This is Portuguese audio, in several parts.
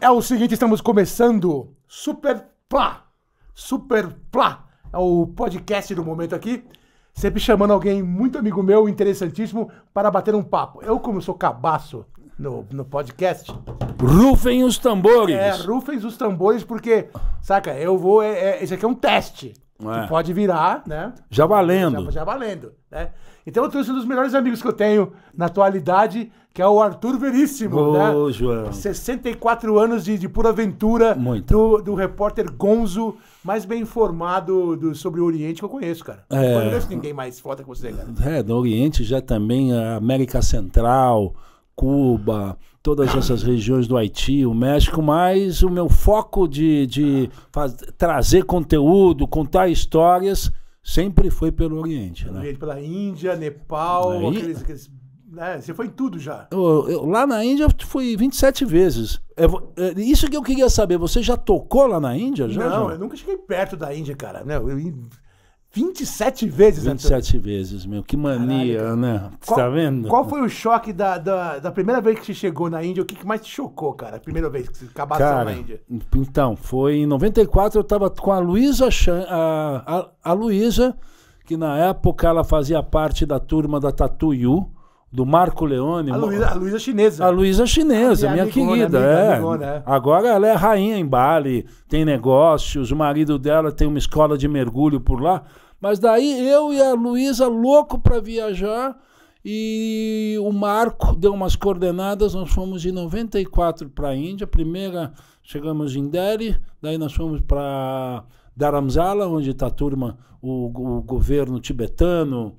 É o seguinte, estamos começando Super Plá. Super Plá é o podcast do momento aqui. Sempre chamando alguém muito amigo meu, interessantíssimo, para bater um papo. Eu, como sou cabaço no, no podcast. Rufem os tambores! É, rufem os tambores, porque, saca, eu vou. É, é, esse aqui é um teste. É. Que pode virar, né? Já valendo. Já, já, valendo, né? Então eu trouxe um dos melhores amigos que eu tenho na atualidade, que é o Arthur Veríssimo, Ô, né? João. 64 anos de, de pura aventura Muito. Do, do repórter Gonzo, mais bem informado do, sobre o Oriente que eu conheço, cara. É, eu não conheço ninguém mais foda que você, cara. É, do Oriente já também, a América Central, Cuba todas essas regiões do Haiti, o México, mas o meu foco de, de faz, trazer conteúdo, contar histórias, sempre foi pelo Oriente. né? Oriente, pela Índia, Nepal, Aí, aqueles, aqueles é, você foi em tudo já. Eu, eu, lá na Índia eu fui 27 vezes. Eu, é, é, isso que eu queria saber. Você já tocou lá na Índia? Já, não, já? eu nunca cheguei perto da Índia, cara. Não, né? eu 27 vezes, 27 né, Antônio. vezes, meu. Que mania, Caralho, né? Você tá vendo? Qual foi o choque da, da, da, primeira vez que você chegou na Índia? O que, que mais te chocou, cara? A primeira vez que você acabou na Índia. Então, foi em 94, eu tava com a Luísa, a, a, a Luísa, que na época ela fazia parte da turma da Yu do Marco Leone. A Luísa, a Luísa chinesa. A Luísa chinesa, a minha, minha amigona, né? querida. Amiga, é. Amigona, é. Agora ela é rainha em Bali, tem negócios, o marido dela tem uma escola de mergulho por lá. Mas daí eu e a Luísa, louco para viajar, e o Marco deu umas coordenadas, nós fomos de 94 para a Índia, primeira chegamos em Delhi, daí nós fomos para Dharamsala, onde está a turma, o, o governo tibetano,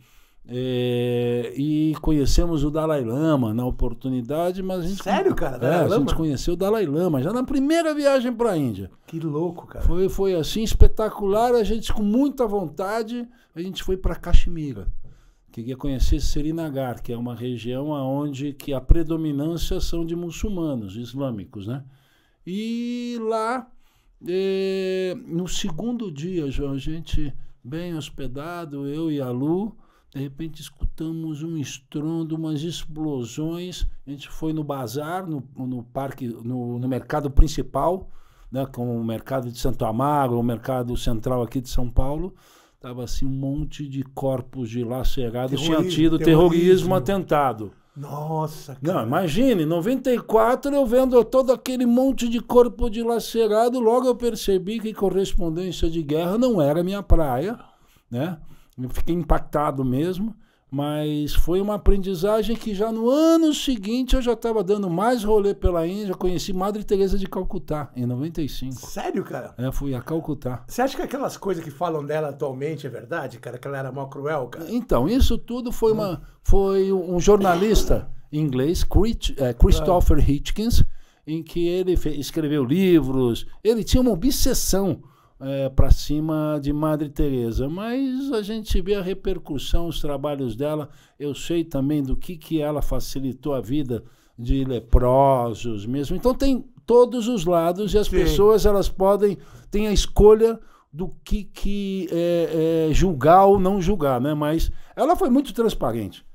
é, e conhecemos o Dalai Lama na oportunidade, mas a gente. Sério, cara? É, Lama? a gente conheceu o Dalai Lama já na primeira viagem para a Índia. Que louco, cara. Foi, foi assim, espetacular. A gente, com muita vontade, a gente foi para Caxemira. Queria conhecer Serinagar, que é uma região onde que a predominância são de muçulmanos, islâmicos, né? E lá, é, no segundo dia, João, a gente bem hospedado, eu e a Lu de repente escutamos um estrondo, umas explosões. A gente foi no bazar, no, no parque, no, no mercado principal, né, como o mercado de Santo Amaro, o mercado central aqui de São Paulo. Tava assim um monte de corpos dilacerados, tinha tido terrorismo, terrorismo atentado. Nossa, cara. Não, imagine, em 94 eu vendo todo aquele monte de corpo dilacerado, logo eu percebi que correspondência de guerra não era minha praia, né? fiquei impactado mesmo, mas foi uma aprendizagem que já no ano seguinte eu já estava dando mais rolê pela Índia, conheci Madre Teresa de Calcutá em 95. Sério, cara? É, fui a Calcutá. Você acha que aquelas coisas que falam dela atualmente é verdade, cara? Que ela era mó cruel, cara? Então, isso tudo foi uma foi um jornalista inglês, é, Christopher Hitchens, em que ele escreveu livros, ele tinha uma obsessão é, para cima de Madre Teresa, mas a gente vê a repercussão, os trabalhos dela. Eu sei também do que que ela facilitou a vida de leprosos mesmo. Então tem todos os lados e as Sim. pessoas elas podem têm a escolha do que que é, é, julgar ou não julgar, né? Mas ela foi muito transparente,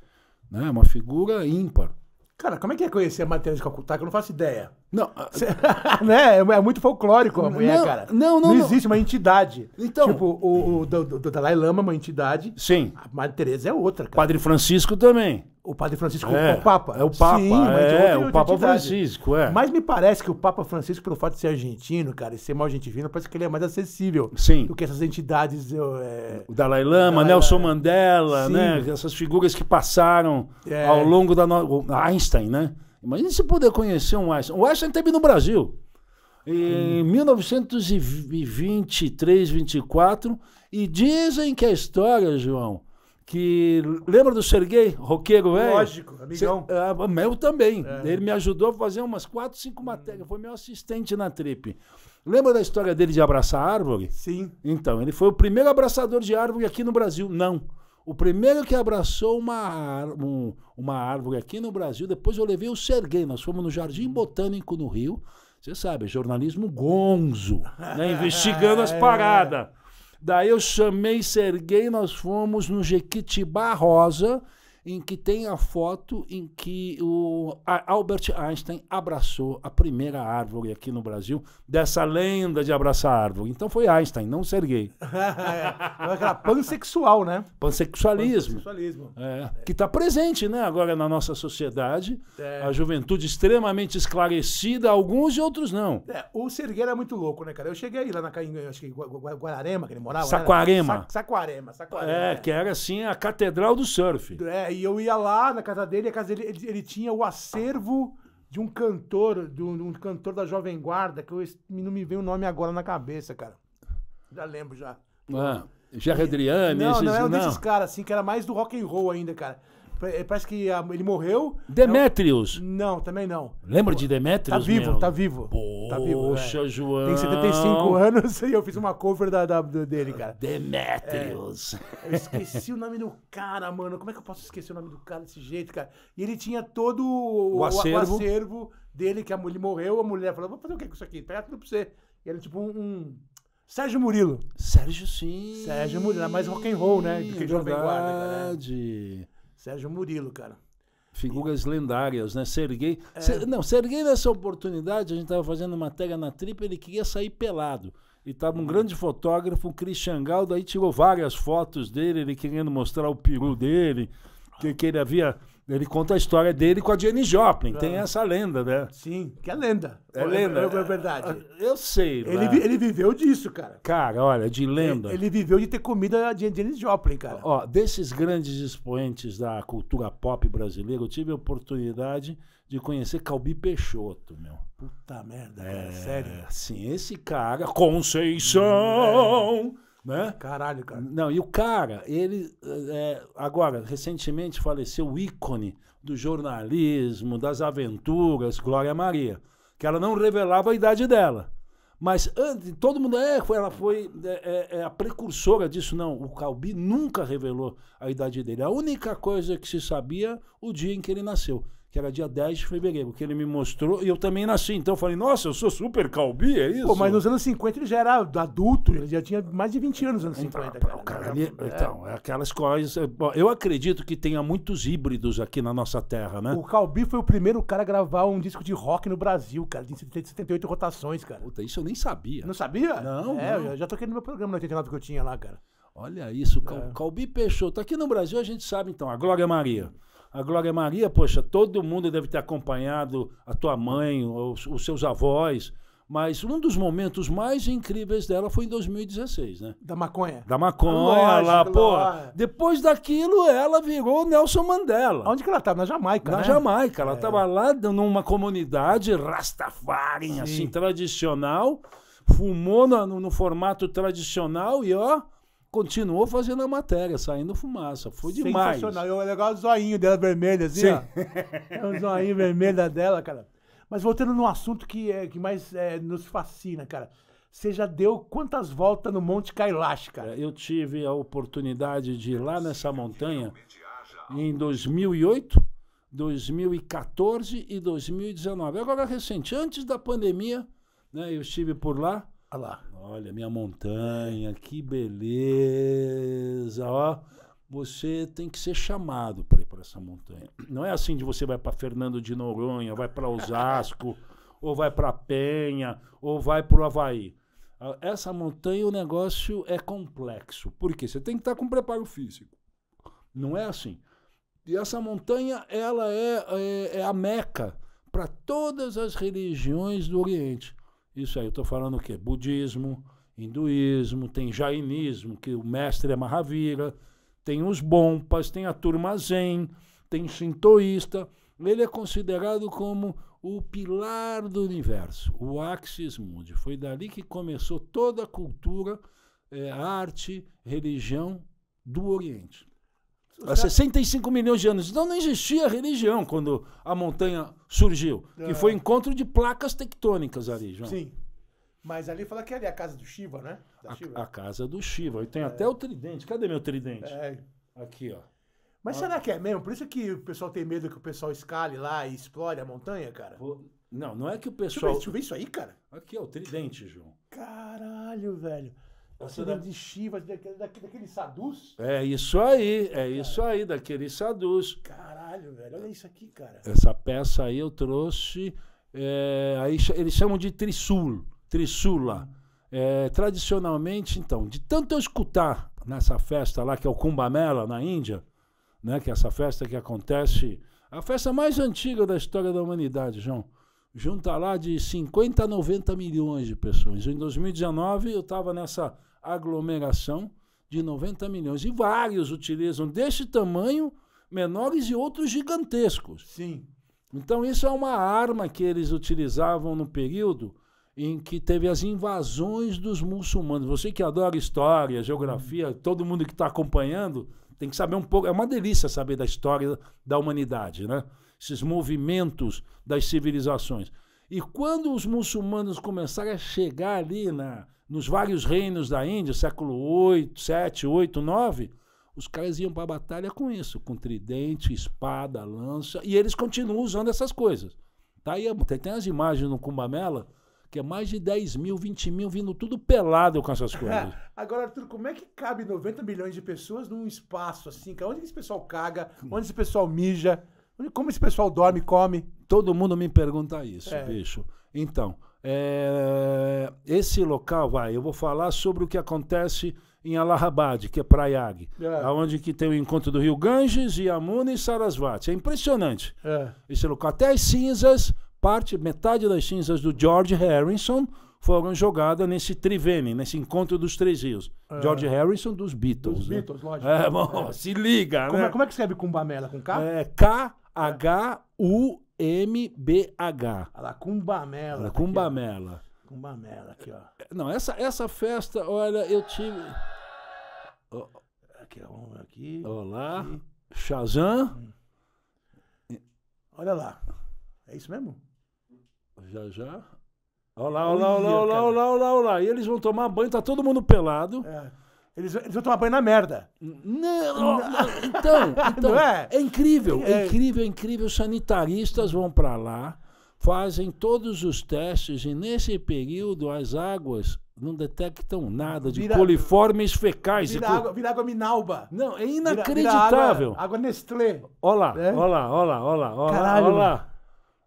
né? Uma figura ímpar. Cara, como é que é conhecer a Madre Teresa de Calcutá? Que eu não faço ideia. Não, Cê, né? É, é muito folclórico a mulher, não, cara. Não, não, não. existe uma entidade. Então, tipo, o, o, o, o Dalai Lama é uma entidade. Sim. A Madre Teresa é outra, cara. Padre Francisco também. O Padre Francisco é, é o Papa. É o Papa. Sim, é, é o Papa entidade. Francisco, é. Mas me parece que o Papa Francisco, pelo fato de ser argentino, cara, e ser mal argentino, parece que ele é mais acessível Sim. do que essas entidades. É... O Dalai Lama, Dalai Nelson Mandela, né? Sim. né? Essas figuras que passaram é. ao longo da. No... Einstein, né? Imagina se puder conhecer um Einstein. O Einstein teve no Brasil. Em hum. 1923, 24, e dizem que a história, João, que lembra do Serguei, roqueiro velho? Lógico, amigão. Se, ah, meu também. É. Ele me ajudou a fazer umas quatro, cinco matérias. Foi meu assistente na trip. Lembra da história dele de abraçar árvore? Sim. Então, ele foi o primeiro abraçador de árvore aqui no Brasil. Não. O primeiro que abraçou uma, um, uma árvore aqui no Brasil, depois eu levei o Serguei. Nós fomos no Jardim Botânico, no Rio. Você sabe, jornalismo gonzo, né? investigando as é. paradas. Daí eu chamei Serguei, nós fomos no Jequitibá Rosa em que tem a foto em que o Albert Einstein abraçou a primeira árvore aqui no Brasil, dessa lenda de abraçar árvore. Então foi Einstein, não Sergei. É, é, aquela pansexual, né? Pansexualismo. Pansexualismo. É, Que está presente né, agora na nossa sociedade, é. a juventude extremamente esclarecida, alguns e outros não. É, o Sergei era muito louco, né, cara? Eu cheguei lá na acho que Guararema, que ele morava. Né? Saquarema. Sa Saquarema, Saquarema. É, é, que era assim a catedral do surf. É, Aí eu ia lá na casa dele, a casa dele ele, ele tinha o acervo de um cantor, de um, de um, cantor da Jovem Guarda, que eu, não me vem o nome agora na cabeça, cara. Já lembro já. Ah, Gerard Adriane, não, esses, não, era é um desses caras, assim, que era mais do rock and roll ainda, cara. Eh, parece que ele morreu. Demetrius. É não, também não. Lembra de Demetrius? Tá vivo, meu? tá vivo. Poxa, tá vivo, é. João. Tem 75 anos e eu fiz uma cover da, da dele, cara. Demetrius. É, eu esqueci o nome do cara, mano. Como é que eu posso esquecer o nome do cara desse jeito, cara? E ele tinha todo o, o, acervo. o acervo. dele, que a, ele morreu, a mulher falou: vou fazer o que com isso aqui? Pega tudo pra você. E era tipo um, um... Sérgio Murilo. Sérgio, sim. Sérgio Murilo, é mais rock and roll, né? Do que Jovem Guarda, é. Sérgio Murilo, cara. Figuras e... lendárias, né? Serguei. É... Ser... Não, Serguei nessa oportunidade, a gente estava fazendo matéria na tripa, ele queria sair pelado. E estava um hum. grande fotógrafo, o Christian Gal, daí tirou várias fotos dele, ele querendo mostrar o peru dele, que, que ele havia ele conta a história dele com a Jenny Joplin. Tem ah. essa lenda, né? Sim, que é lenda. É lenda. É, é, é verdade. Eu sei. Ele, né? ele viveu disso, cara. Cara, olha, de lenda. Ele, ele, viveu de ter comido a Jenny Joplin, cara. Ó, desses grandes expoentes da cultura pop brasileira, eu tive a oportunidade de conhecer Calbi Peixoto, meu. Puta merda, cara, é, sério. Sim, esse cara, Conceição... É. Né? Caralho, cara. Não, e o cara, ele. É, agora, recentemente faleceu o ícone do jornalismo, das aventuras, Glória Maria. Que ela não revelava a idade dela. Mas antes, todo mundo. É, ela foi é, é, é, a precursora disso, não. O Calbi nunca revelou a idade dele. A única coisa que se sabia o dia em que ele nasceu que era dia 10 de fevereiro, que ele me mostrou, e eu também nasci. Então eu falei, nossa, eu sou super calbi, é isso? Pô, mas nos anos 50 ele já era adulto, ele já tinha mais de 20 anos nos anos então, 50. Cara, cara, é. Então, é aquelas coisas. É, eu acredito que tenha muitos híbridos aqui na nossa terra, né? O Calbi foi o primeiro cara a gravar um disco de rock no Brasil, cara, de 78 rotações, cara. Puta, isso eu nem sabia. Não sabia? Não. É, não. eu já toquei no meu programa no 89 que eu tinha lá, cara. Olha isso, Cal, é. Calbi Peixoto. Aqui no Brasil a gente sabe, então, a Glória Maria. A Glória Maria, poxa, todo mundo deve ter acompanhado a tua mãe, os, os seus avós, mas um dos momentos mais incríveis dela foi em 2016, né? Da maconha. Da maconha lá, pô. Depois daquilo, ela virou Nelson Mandela. Onde que ela estava? Na Jamaica, Na né? Jamaica. Ela estava é. lá numa comunidade rastafari, assim, tradicional. Fumou no, no, formato tradicional e, ó, continuou fazendo a matéria, saindo fumaça. Foi demais. Sensacional. Eu, legal é o zoinho dela vermelho, assim, Sim. ó. É o zoinho vermelho dela, cara. Mas voltando no assunto que, é, que mais é, nos fascina, cara. Você já deu quantas voltas no Monte Kailash, cara? É, eu tive a oportunidade de ir lá nessa montanha em 2008, 2014 e 2019. Agora, recente, antes da pandemia, né, eu estive por lá Olha lá, olha minha montanha, que beleza, ó. Você tem que ser chamado para ir para essa montanha. Não é assim de você vai para Fernando de Noronha, vai para Osasco, ou vai para Penha, ou vai para o Havaí. Essa montanha o negócio é complexo. Por quê? Você tem que estar com preparo físico. Não é assim. E essa montanha, ela é, é, é a meca para todas as religiões do Oriente. Isso aí, eu estou falando o quê? Budismo, hinduísmo, tem jainismo, que o mestre é Mahavira, tem os bompas, tem a turma zen, tem shintoísta. Ele é considerado como o pilar do universo, o Axis Mundi. Foi dali que começou toda a cultura, eh, arte, religião do Oriente há 65 milhões de anos. Então não existia religião quando a montanha surgiu. Que é. foi encontro de placas tectônicas ali, João. Sim. Mas ali fala que ali é a casa do Shiva, né? A, Shiva. a, casa do Shiva. E tem é. até o tridente. Cadê meu tridente? É. Aqui, ó. Mas ó. será que é mesmo? Por isso que o pessoal tem medo que o pessoal escale lá e explore a montanha, cara? Não, não é que o pessoal. Deixa eu ver, deixa eu ver isso aí, cara. Aqui, ó, o tridente, João. Caralho, velho. Senhora... de Shiva, daquele, daquele sadus. É isso aí, é cara. isso aí, daquele sadus. Caralho, velho, olha isso aqui, cara. Essa peça aí eu trouxe. É, aí eles chamam de trisul, trisula. É, tradicionalmente, então, de tanto eu escutar nessa festa lá, que é o Kumbamela, na Índia, né, que é essa festa que acontece, a festa mais antiga da história da humanidade, João junta lá de 50 a 90 milhões de pessoas. Em 2019, eu estava nessa aglomeração de 90 milhões. E vários utilizam desse tamanho, menores e outros gigantescos. Sim. Então, isso é uma arma que eles utilizavam no período em que teve as invasões dos muçulmanos. Você que adora história, geografia, todo mundo que está acompanhando tem que saber um pouco. É uma delícia saber da história da humanidade, né? Esses movimentos das civilizações. E quando os muçulmanos começaram a chegar ali na, nos vários reinos da Índia, século 8, 7, 8, 9, os caras iam para a batalha com isso, com tridente, espada, lança, e eles continuam usando essas coisas. Tá aí, tem as imagens no Cumbamela, que é mais de 10 mil, 20 mil vindo tudo pelado com essas coisas. Agora, Arthur, como é que cabe 90 milhões de pessoas num espaço assim? Onde esse pessoal caga? Onde esse pessoal mija? Como esse pessoal dorme, come? Todo mundo me pergunta isso, é. bicho. Então, é, esse local, vai, eu vou falar sobre o que acontece em Allahabad, que é Prayag, é. aonde que tem o encontro do Rio Ganges, Yamuna e Sarasvati. É impressionante é. esse local. Até as cinzas, parte, metade das cinzas do George Harrison foram jogadas nesse Triveni, nesse encontro dos três rios. É. George Harrison dos Beatles. Dos né? Beatles, lógico. É, bom, se liga, como, é, né? Como é que escreve Kumbamela? Com K? É K-H-U MBH. Olha lá, tá cumbamela Cumbamela, aqui, ó. É, não, essa, essa festa, olha, eu tive. Oh. Aqui, vamos aqui. Olá. Aqui. Shazam. Hum. Olha lá. É isso mesmo? Já, já. olá olá olha lá, olha lá, olha lá, olha lá, olha lá. E eles vão tomar banho, tá todo mundo pelado. É. Eles, eles vão tomar banho na merda. Não, não então, então é? é não é? é? incrível, é incrível, é incrível. Os sanitaristas vão para lá, fazem todos os testes e nesse período as águas não detectam nada de vira, coliformes fecais. Vira, col... água, vira água minalba. Não, é inacreditável. Vira, água, água Nestlé. Olha lá, é? olha lá, olha lá, olha lá. Caralho. Olha lá.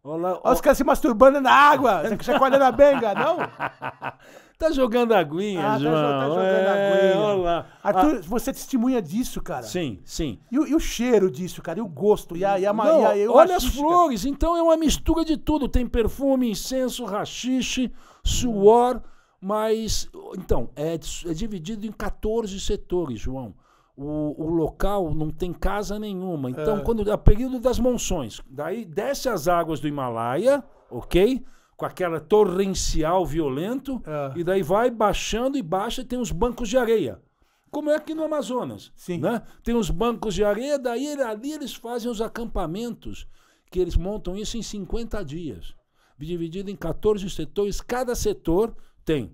Olha, olha os caras se masturbando na água, chacoalhando a benga, não? Tá jogando aguinha, ah, tá tá João. Tá, tá jogando é, aguinha. Olá. Arthur, ah. você é testemunha disso, cara. Sim, sim. E, e, o cheiro disso, cara, e o gosto, e a, e a, Não, e Olha as flores, então é uma mistura de tudo. Tem perfume, incenso, rachixe, suor, mas... Então, é, é dividido em 14 setores, João. O, o, local não tem casa nenhuma. Então, é. quando é período das monções, daí desce as águas do Himalaia, ok? com aquela torrencial violento, é. e daí vai baixando e baixa e tem os bancos de areia. Como é aqui no Amazonas. Sim. Né? Tem os bancos de areia, daí ali eles fazem os acampamentos, que eles montam isso em 50 dias, dividido em 14 setores. Cada setor tem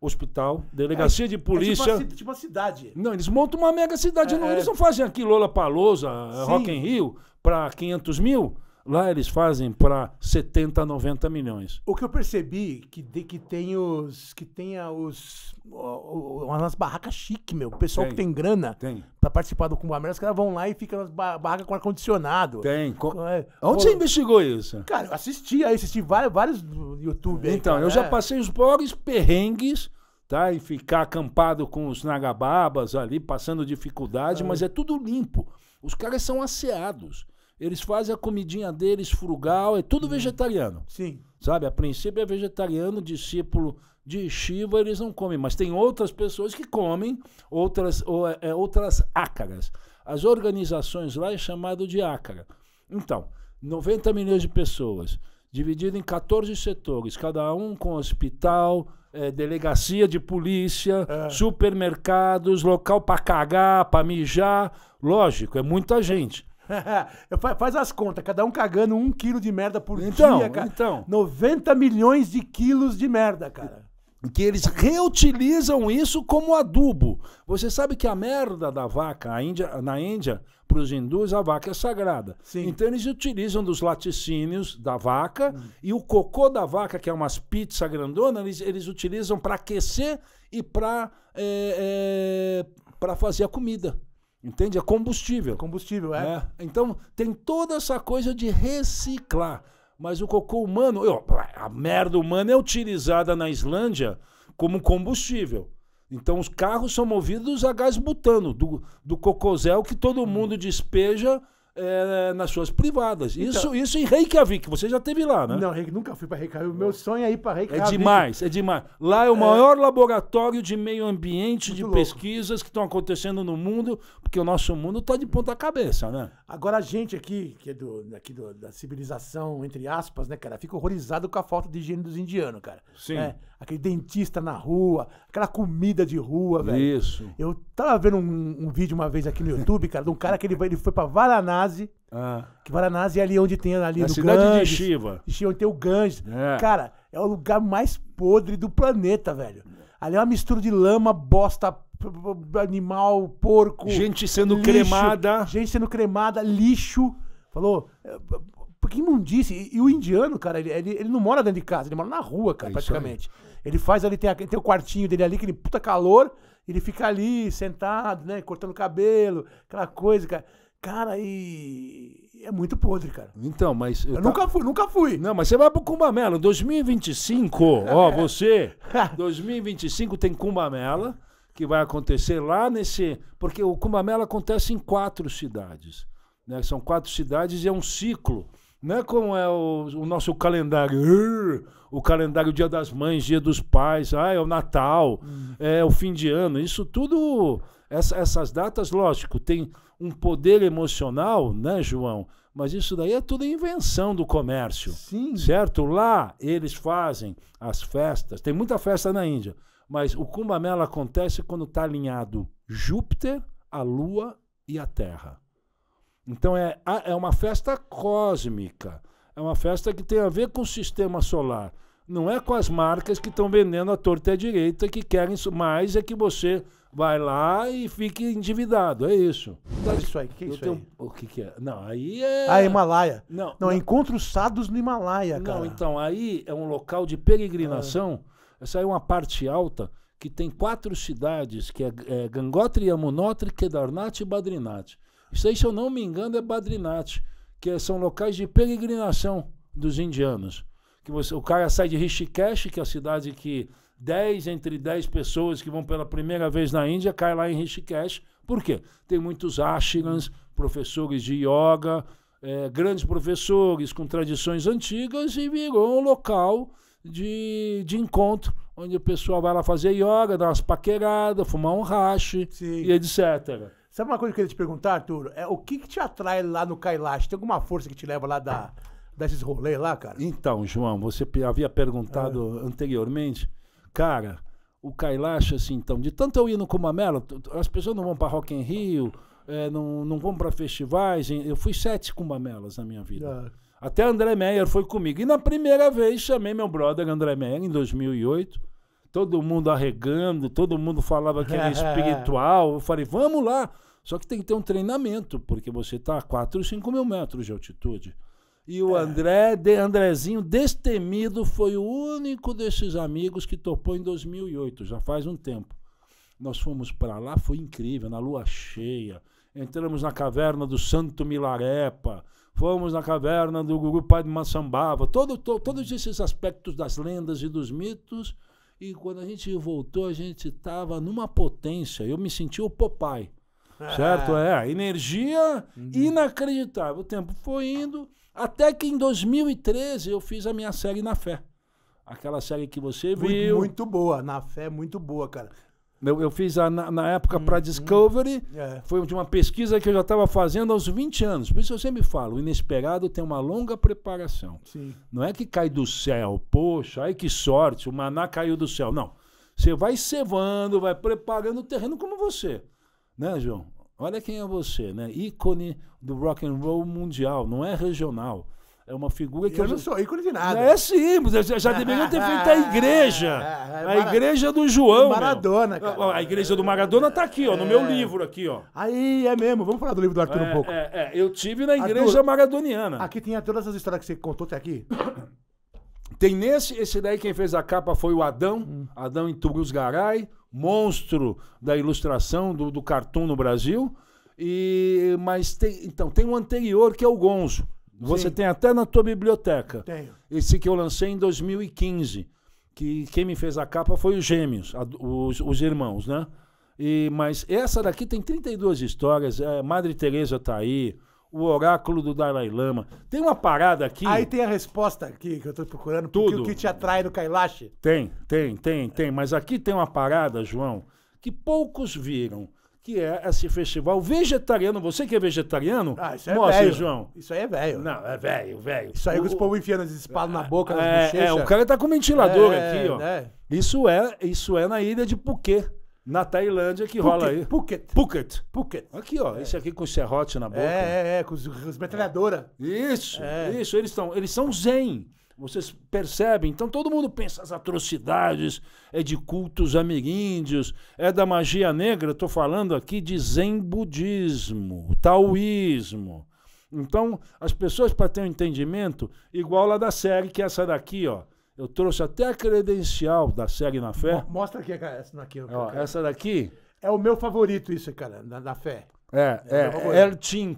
hospital, delegacia é, de polícia. É tipo, uma, tipo, uma, cidade. Não, eles montam uma mega cidade. É, não, eles é. não fazem aqui Lola Palosa, Rock in Rio, para 500 mil. Lá eles fazem para 70, 90 milhões. O que eu percebi que, de, que tem os. que tenha os. umas barracas chique, meu. O pessoal tem, que tem grana para participar do Cumba América, os caras vão lá e ficam nas barracas com ar-condicionado. Tem. Com... É, Onde você investigou isso? Cara, eu assisti aí, assisti vários, vários YouTube aí, Então, eu já passei os maiores perrengues tá? E ficar acampado com os nagababas ali, passando dificuldade, é. mas é tudo limpo. Os caras são asseados. Eles fazem a comidinha deles, frugal, é tudo uhum. vegetariano. Sim. Sabe? A princípio é vegetariano, discípulo de Shiva, eles não comem. Mas tem outras pessoas que comem outras, ou, é, é outras ácaras. As organizações lá é chamado de ácara. Então, 90 milhões de pessoas, dividido em 14 setores, cada um com hospital, é, delegacia de polícia, é. supermercados, local para cagar, para mijar. Lógico, é muita gente. Faz as contas, cada um cagando um quilo de merda por então, dia, cara. Então. 90 milhões de quilos de merda, cara. Que eles reutilizam isso como adubo. Você sabe que a merda da vaca, Índia, na Índia, para os hindus, a vaca é sagrada. Sim. Então eles utilizam dos laticínios da vaca hum. e o cocô da vaca, que é umas pizzas grandonas, eles, eles utilizam para aquecer e para é, é, fazer a comida. Entende? É combustível. Combustível, é. Né? Então, tem toda essa coisa de reciclar. Mas o cocô humano, eu, a merda humana é utilizada na Islândia como combustível. Então, os carros são movidos a gás butano, do, do cocôzel que todo mundo despeja é, nas suas privadas. Então, isso, isso em Reykjavik, você já teve lá, né? Não, nunca fui para Reykjavik. O meu sonho é ir para Reykjavik. É demais, é demais. Lá é o é. maior laboratório de meio ambiente, Muito de louco. pesquisas que estão acontecendo no mundo, porque o nosso mundo está de ponta cabeça, né? Agora a gente aqui, que é do, aqui do, da civilização, entre aspas, né, cara, fica horrorizado com a falta de higiene dos indianos, cara. Sim. É, aquele dentista na rua, aquela comida de rua, velho. Isso. Eu tava vendo um, um, vídeo uma vez aqui no YouTube, cara, de um cara que ele, ele foi para Varanasi, Varanasi. Ah. Que Varanasi é ali onde tem ali Na no cidade Ganges, de Shiva. Shiva, onde tem o Ganges. É. Cara, é o lugar mais podre do planeta, velho. Ali é uma mistura de lama, bosta, animal, porco. Gente sendo lixo, cremada. Gente sendo cremada, lixo. Falou. É, Porque imundície. E, e o indiano, cara, ele, ele, ele, não mora dentro de casa, ele mora na rua, cara, é praticamente. Ele faz ali, tem, tem o quartinho dele ali, que ele puta calor, ele fica ali, sentado, né, cortando cabelo, aquela coisa, cara. Cara, e. É muito podre, cara. Então, mas. Eu, eu tá... nunca fui, nunca fui. Não, mas você vai pro Cumbamela. 2025, ó, é. você. 2025 tem Cumbamela, que vai acontecer lá nesse. Porque o Cumbamela acontece em quatro cidades. Né? São quatro cidades e é um ciclo. Não é como é o, o nosso calendário. o calendário Dia das Mães, Dia dos Pais, ah, é o Natal, hum. é o fim de ano. Isso tudo. Essa, essas datas, lógico, tem um poder emocional, né, João? Mas isso daí é tudo invenção do comércio. Sim. Certo? Lá eles fazem as festas. Tem muita festa na Índia. Mas o Kumbh Mela acontece quando está alinhado Júpiter, a Lua e a Terra. Então é, é uma festa cósmica. É uma festa que tem a ver com o sistema solar. Não é com as marcas que estão vendendo a torta e à direita, que querem mais é que você vai lá e fique endividado. É isso. Então é isso aí. Que é isso tenho... aí? O que, que é? Não, aí é. Ah, é Himalaia. Não, não, é não. encontros sados no Himalaia, cara. Não, então, aí é um local de peregrinação. Ah. Essa aí é uma parte alta que tem quatro cidades, que é, é Gangotri, Yamunotri, Kedarnath e Badrinath. Isso aí, se eu não me engano, é Badrinath, que é, são locais de peregrinação dos indianos. Que você, o cara sai de Rishikesh, que é a cidade que 10 entre 10 pessoas que vão pela primeira vez na Índia cai lá em Rishikesh. Por quê? Tem muitos ashrams, professores de yoga, é, grandes professores com tradições antigas e virou um local de, de encontro, onde o pessoal vai lá fazer yoga, dar umas paqueradas, fumar um hash e etc. Sabe uma coisa que eu queria te perguntar, Arthur? É, o que, que te atrai lá no Kailash? Tem alguma força que te leva lá da, desses rolês lá, cara? Então, João, você havia perguntado é. anteriormente Cara, o Kailash, assim, então, de tanto eu ir no Cumamelo, as pessoas não vão para Rock em Rio, é, não, não vão para festivais. Eu fui sete Cumamelas na minha vida. É. Até André Meyer foi comigo. E na primeira vez chamei meu brother André Meyer, em 2008. Todo mundo arregando, todo mundo falava que era espiritual. Eu falei, vamos lá. Só que tem que ter um treinamento, porque você está a 4, 5 mil metros de altitude. E o é. André, de Andrezinho destemido, foi o único desses amigos que topou em 2008, já faz um tempo. Nós fomos para lá, foi incrível, na lua cheia. Entramos na caverna do Santo Milarepa, fomos na caverna do Guru Pai de Massambava, todo, todos esses aspectos das lendas e dos mitos. E quando a gente voltou, a gente estava numa potência. Eu me senti o Popeye. Certo? É, energia uhum. inacreditável. O tempo foi indo, até que em 2013 eu fiz a minha série Na Fé. Aquela série que você viu. Muito, muito boa, Na Fé, é muito boa, cara. Eu, eu fiz a, na, na época para uhum. Discovery, hum, é. foi de uma pesquisa que eu já estava fazendo aos 20 anos. Por isso eu sempre falo, o inesperado tem uma longa preparação. Sim. Não é que cai do céu, poxa, ai que sorte, o maná caiu do céu. Não. Você vai cevando, vai preparando o terreno como você. Né, João? Olha quem é você, né? Ícone do rock and roll mundial, não é regional. É uma figura que. Eu, eu não sou ícone de nada. É sim, já, já deveria ter feito a igreja. É, é, é, a igreja do João. Maradona, meu. cara. A igreja do Maradona tá aqui, ó, é. no meu livro aqui, ó. Aí, é mesmo. Vamos falar do livro do Arthur é, um pouco. É, é, eu tive na igreja Arthur, maradoniana. Aqui tinha todas as histórias que você contou até aqui. Tem nesse, esse daí quem fez a capa foi o Adão, hum. Adão Iturus Garay, monstro da ilustração do, do cartoon no Brasil. E, mas tem, então, tem um anterior que é o Gonzo. Você Sim. tem até na tua biblioteca. Tenho. Esse que eu lancei em 2015. Que quem me fez a capa foi os gêmeos, a, os, os irmãos, né? E, mas essa daqui tem 32 histórias. É, Madre Teresa tá aí o oráculo do Dalai Lama. Tem uma parada aqui. Aí tem a resposta aqui que eu estou procurando. Tudo. o que te atrai do Kailash? Tem, tem, tem, tem. Mas aqui tem uma parada, João, que poucos viram, que é esse festival vegetariano. Você que é vegetariano, ah, isso é mostra, é véio. João. Isso aí é velho. Não, é velho, velho. Isso aí é o, os povos enfiando as espadas na boca, é, nas é, bochechas. É, o cara tá com ventilador é, aqui, ó. Né? Isso é, isso é na ilha de Puquet na Tailândia que rola aí. Phuket. Phuket. Phuket. Aqui, ó. É. Esse aqui com o serrote na boca. É, é, é com os, os metralhadora. Isso, é. isso. Eles, tão, eles são zen. Vocês percebem? Então todo mundo pensa as atrocidades, é de cultos ameríndios, é da magia negra. Estou falando aqui de zen budismo, taoísmo. Então, as pessoas, para ter um entendimento, igual a da série, que é essa daqui, ó. Eu trouxe até a credencial da Segue na Fé. Mo mostra aqui essa daqui. Ó, essa daqui. É o meu favorito, isso, cara, da da fé. É, é, é, é r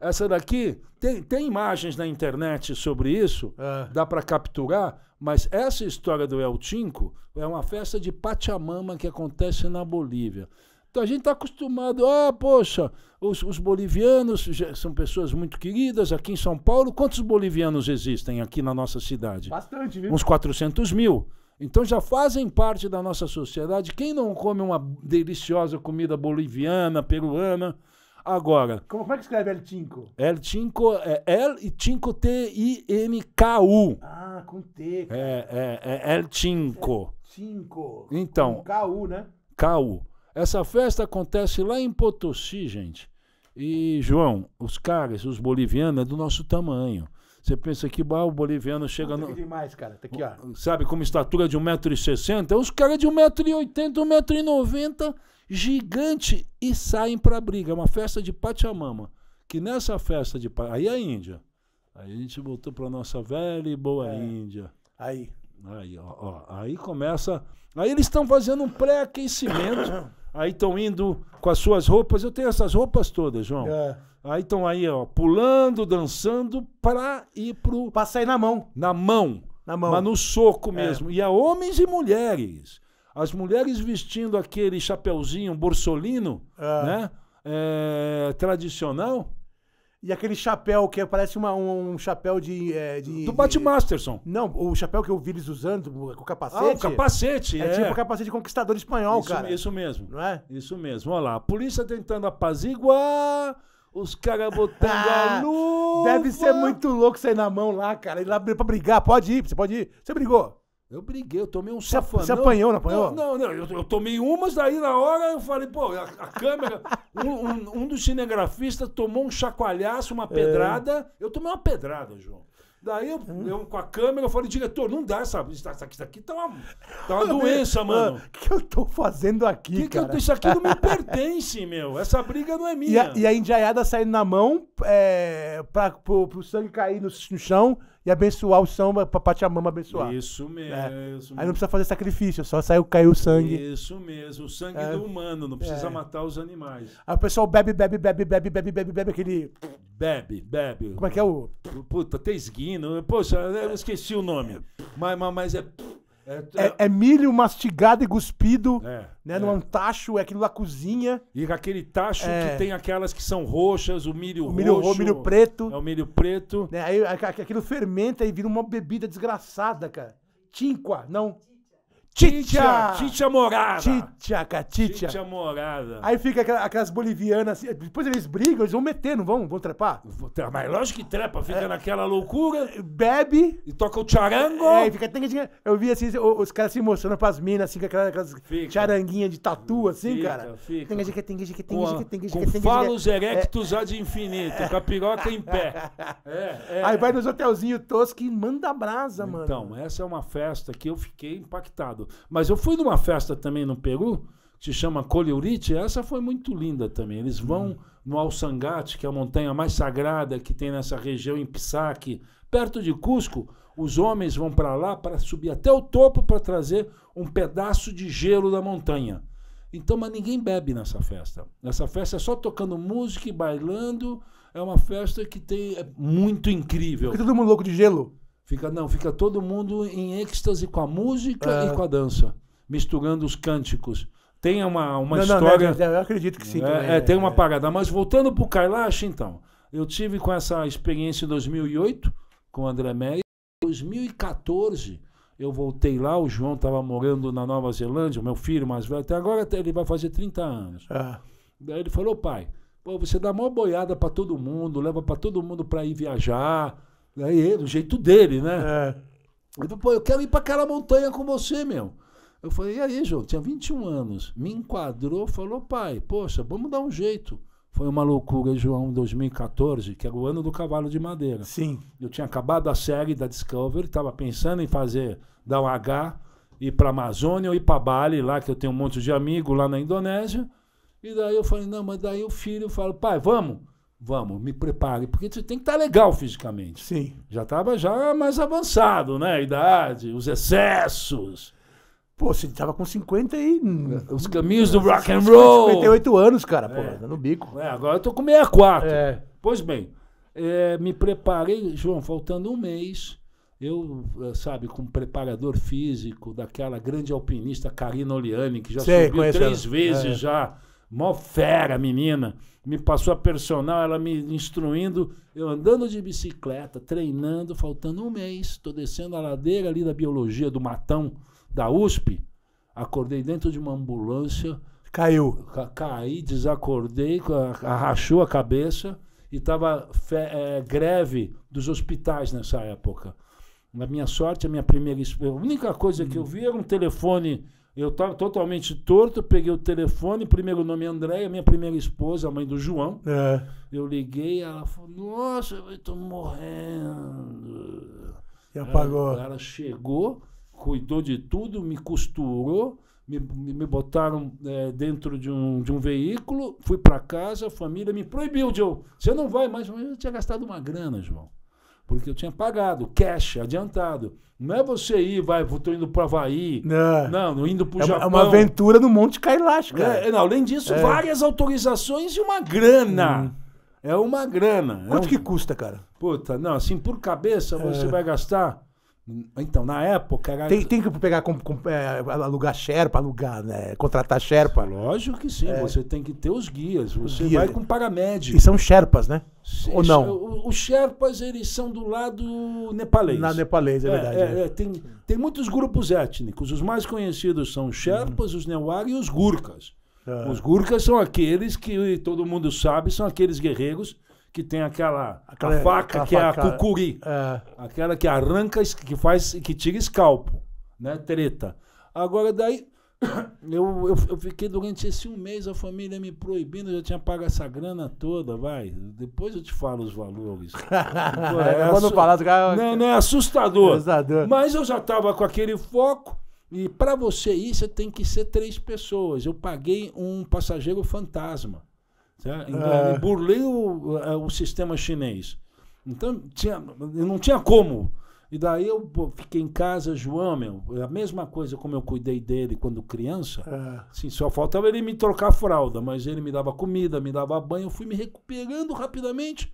Essa daqui, tem, tem imagens na internet sobre isso, ah. dá para capturar, mas essa história do El Tinco é uma festa de Pachamama que acontece na Bolívia. Então a gente está acostumado, ah, poxa, os, os bolivianos são pessoas muito queridas aqui em São Paulo. Quantos bolivianos existem aqui na nossa cidade? Bastante, viu? Uns 400 mil. Então já fazem parte da nossa sociedade. Quem não come uma deliciosa comida boliviana, peruana? Agora. Como, como é que escreve El Tinco? El Tinco é El e Tinco T-I-N-K-U. Ah, com T. Cara. É, é, é El Tinco. É, cinco. Então. Com K-U, né? K-U. Essa festa acontece lá em Potosí, gente. E, João, os caras, os bolivianos, é do nosso tamanho. Você pensa que bah, o boliviano chega Não, no. demais, cara. Tá aqui, ó. Sabe, com uma estatura de 1,60m, os caras de 1,80m, 1,90m, gigante, e saem pra briga. É uma festa de Pachamama. Que nessa festa de. Aí é a Índia. Aí a gente voltou pra nossa velha e boa é. Índia. Aí. Aí, ó, ó. Aí começa. Aí eles estão fazendo um pré-aquecimento. aí estão indo com as suas roupas. Eu tenho essas roupas todas, João. É. Aí estão aí, ó, pulando, dançando para ir pro. Pra sair na mão. Na mão. Na mão. Mas no soco é. mesmo. É. E há homens e mulheres. As mulheres vestindo aquele chapeuzinho borsolino, é. né? É, tradicional e aquele chapéu que parece uma, um chapéu de. É, de do Bat Masterson. Não, o chapéu que eu vi eles usando com o capacete. Ah, o capacete, é. Tipo é. tipo o capacete de conquistador espanhol, isso, cara. Isso mesmo. Não é? Isso mesmo. Olha lá, a polícia tentando apaziguar. Os caras botando a luz. Deve ser muito louco sair na mão lá, cara. ele lá pra brigar. Pode ir, você pode ir. Você brigou. Eu briguei, eu tomei um safanão. Você apanhou, não apanhou? Não, não, eu, eu tomei umas, daí na hora eu falei, pô, a, a câmera. um, um, um, dos cinegrafistas tomou um chacoalhaço, uma é. pedrada. É. Eu tomei uma pedrada, João. Daí eu, hum. eu, com a câmera eu falei, diretor, não dá essa. Isso aqui, isso aqui tá uma, tá uma doença, mano. O que, que eu tô fazendo aqui, que cara? Que eu, isso aqui não me pertence, meu. Essa briga não é minha. E a, e a indiaiada saindo na mão é, pra, pro, pro sangue cair no, no chão e abençoar o samba pra Pachamama abençoar. Isso né? mesmo, é. Aí não precisa fazer sacrifício, só saiu, caiu o sangue. Isso mesmo, o sangue é. do humano, não precisa é. matar os animais. Aí o pessoal bebe, bebe, bebe, bebe, bebe, bebe, bebe aquele. Bebe, bebe. Como é que é o. Puta, tem esguino. Poxa, eu esqueci o nome. Mas, mas, mas é. É, é, é milho mastigado e cuspido, é, né? É. Num tacho, é aquilo lá cozinha. E aquele tacho que é. tem aquelas que são roxas, o milho o milho, roxo. O milho preto. É o milho preto. Né? Aí, aquilo fermenta e vira uma bebida desgraçada, cara. Tinqua, não. Titia! Titia morada! Titia, catitia. Titia morada. Aí fica aquelas bolivianas assim. Depois eles brigam, eles vão meter, não vão? Vão trepar? Mas lógico que trepa, fica é. naquela loucura é, Bebe. e toca o charango. É, e fica. Eu vi assim, os caras se mostrando pras minas, assim, com aquelas, aquelas charanguinhas de tatu, assim, Fica, cara. fica. Tinga, que tinga, tinga, que tem tinga, tinga, com tinga, falos tem é- erectus ad infinito, com a piroca em pé. é. Aí vai nos hotelzinhos toscos e manda brasa, mano. Então, essa é uma festa que eu fiquei impactado. Mas eu fui numa festa também no Peru, que se chama Coliurite, essa foi muito linda também. Eles hum. vão no Alçangate, que é a montanha mais sagrada que tem nessa região, em Pisaque, perto de Cusco. Os homens vão para lá para subir até o topo para trazer um pedaço de gelo da montanha. Então, mas ninguém bebe nessa festa. Nessa festa é só tocando música e bailando. É uma festa que tem é muito incrível. Fica todo mundo louco de gelo? Fica, não, fica todo mundo em êxtase com a música é. e com a dança, misturando os cânticos. Tem uma, uma não, história. Não, não, eu acredito que sim. É, é tem é, uma é. parada. Mas voltando para o Kailash, então. Eu tive com essa experiência em 2008, com o André Meyer. Em 2014, eu voltei lá. O João estava morando na Nova Zelândia, o meu filho mais velho. Até agora até ele vai fazer 30 anos. Ah. Daí ele falou: pai, pô, você dá mó boiada para todo mundo, leva para todo mundo para ir viajar Daí, né, do jeito dele, né? É. Ele pô, eu quero ir para aquela montanha com você, meu. Eu falei, e aí, João? Tinha 21 anos. Me enquadrou, falou, pai, poxa, vamos dar um jeito. Foi uma loucura, João, em 2014, que era é o ano do cavalo de madeira. Sim. Eu tinha acabado a série da Discovery, estava pensando em fazer, dar um H, ir para Amazônia ou ir para Bali, lá que eu tenho um monte de amigo lá na Indonésia. E daí eu falei, não, mas daí o filho fala, pai, vamos. Vamos, me prepare, porque você tem que estar tá legal fisicamente. Sim. Já estava já mais avançado, né? A idade, os excessos. Pô, você estava com 50 e. É, os caminhos do rock and roll. 58 anos, cara, pô, é. Tá no bico. É, agora eu tô com 64. É. Pois bem, é, me preparei, João, faltando um mês. Eu, é, sabe, como preparador físico daquela grande alpinista Karina Oliani, que já Sei, subiu três ela. vezes é. já Mó fera, menina. Me passou a personal, ela me instruindo, eu andando de bicicleta, treinando, faltando um mês. Estou descendo a ladeira ali da biologia do matão da USP. Acordei dentro de uma ambulância. Caiu. Ca caí, desacordei, arrachou a cabeça e estava é, greve dos hospitais nessa época. Na minha sorte, a minha primeira a única coisa que eu vi era um telefone eu estava totalmente torto, peguei o telefone, primeiro nome é Andréia, minha primeira esposa, a mãe do João. É. Eu liguei, ela falou, nossa, eu estou morrendo. E apagou. Ela, ela chegou, cuidou de tudo, me costurou, me, me botaram é, dentro de um, de um veículo, fui para casa, a família me proibiu de Você não vai mais, eu tinha gastado uma grana, João. Porque eu tinha pagado, cash, adiantado. Não é você ir, vai, tô indo para Havaí. Não, é. não, não indo para o é Japão. É uma é aventura no Monte Kailash, cara. É, não, além disso, é. várias autorizações e uma grana. Hum. É uma grana. É Quanto é um... que custa, cara? Puta, não, assim, por cabeça você vai gastar então, na época. Era... Tem, tem que pegar, com, com, é, alugar Sherpa, alugar, né? Contratar Sherpa. Lógico que sim, é. você tem que ter os guias. Você Guia. vai com paramédico. E são Sherpas, né? Sim, Ou não? Os Sherpas, eles são do lado nepalês. Na nepalês, é, é verdade. É, é. é tem, tem muitos grupos étnicos. Os mais conhecidos são os Sherpas, os Newari e os Gurkhas. É. Os Gurkhas são aqueles que todo mundo sabe, são aqueles guerreiros que tem aquela, aquela a faca que faca, é a cucuri. É. Aquela que arranca, que faz, que tira escalpo, né? Treta. Agora daí, eu, eu, eu, fiquei durante esse um mês a família me proibindo, eu já tinha pago essa grana toda, vai. Depois eu te falo os valores. Pô, é, é falar, cara... não, não é assustador. assustador. Mas eu já estava com aquele foco. E para você ir, você tem que ser três pessoas. Eu paguei um passageiro fantasma. Certo? É. Então, Burlei o, o sistema chinês. Então, tinha, não tinha como. E daí eu fiquei em casa, João, meu, a mesma coisa como eu cuidei dele quando criança. É. Sim, só faltava ele me trocar a fralda, mas ele me dava comida, me dava banho, eu fui me recuperando rapidamente.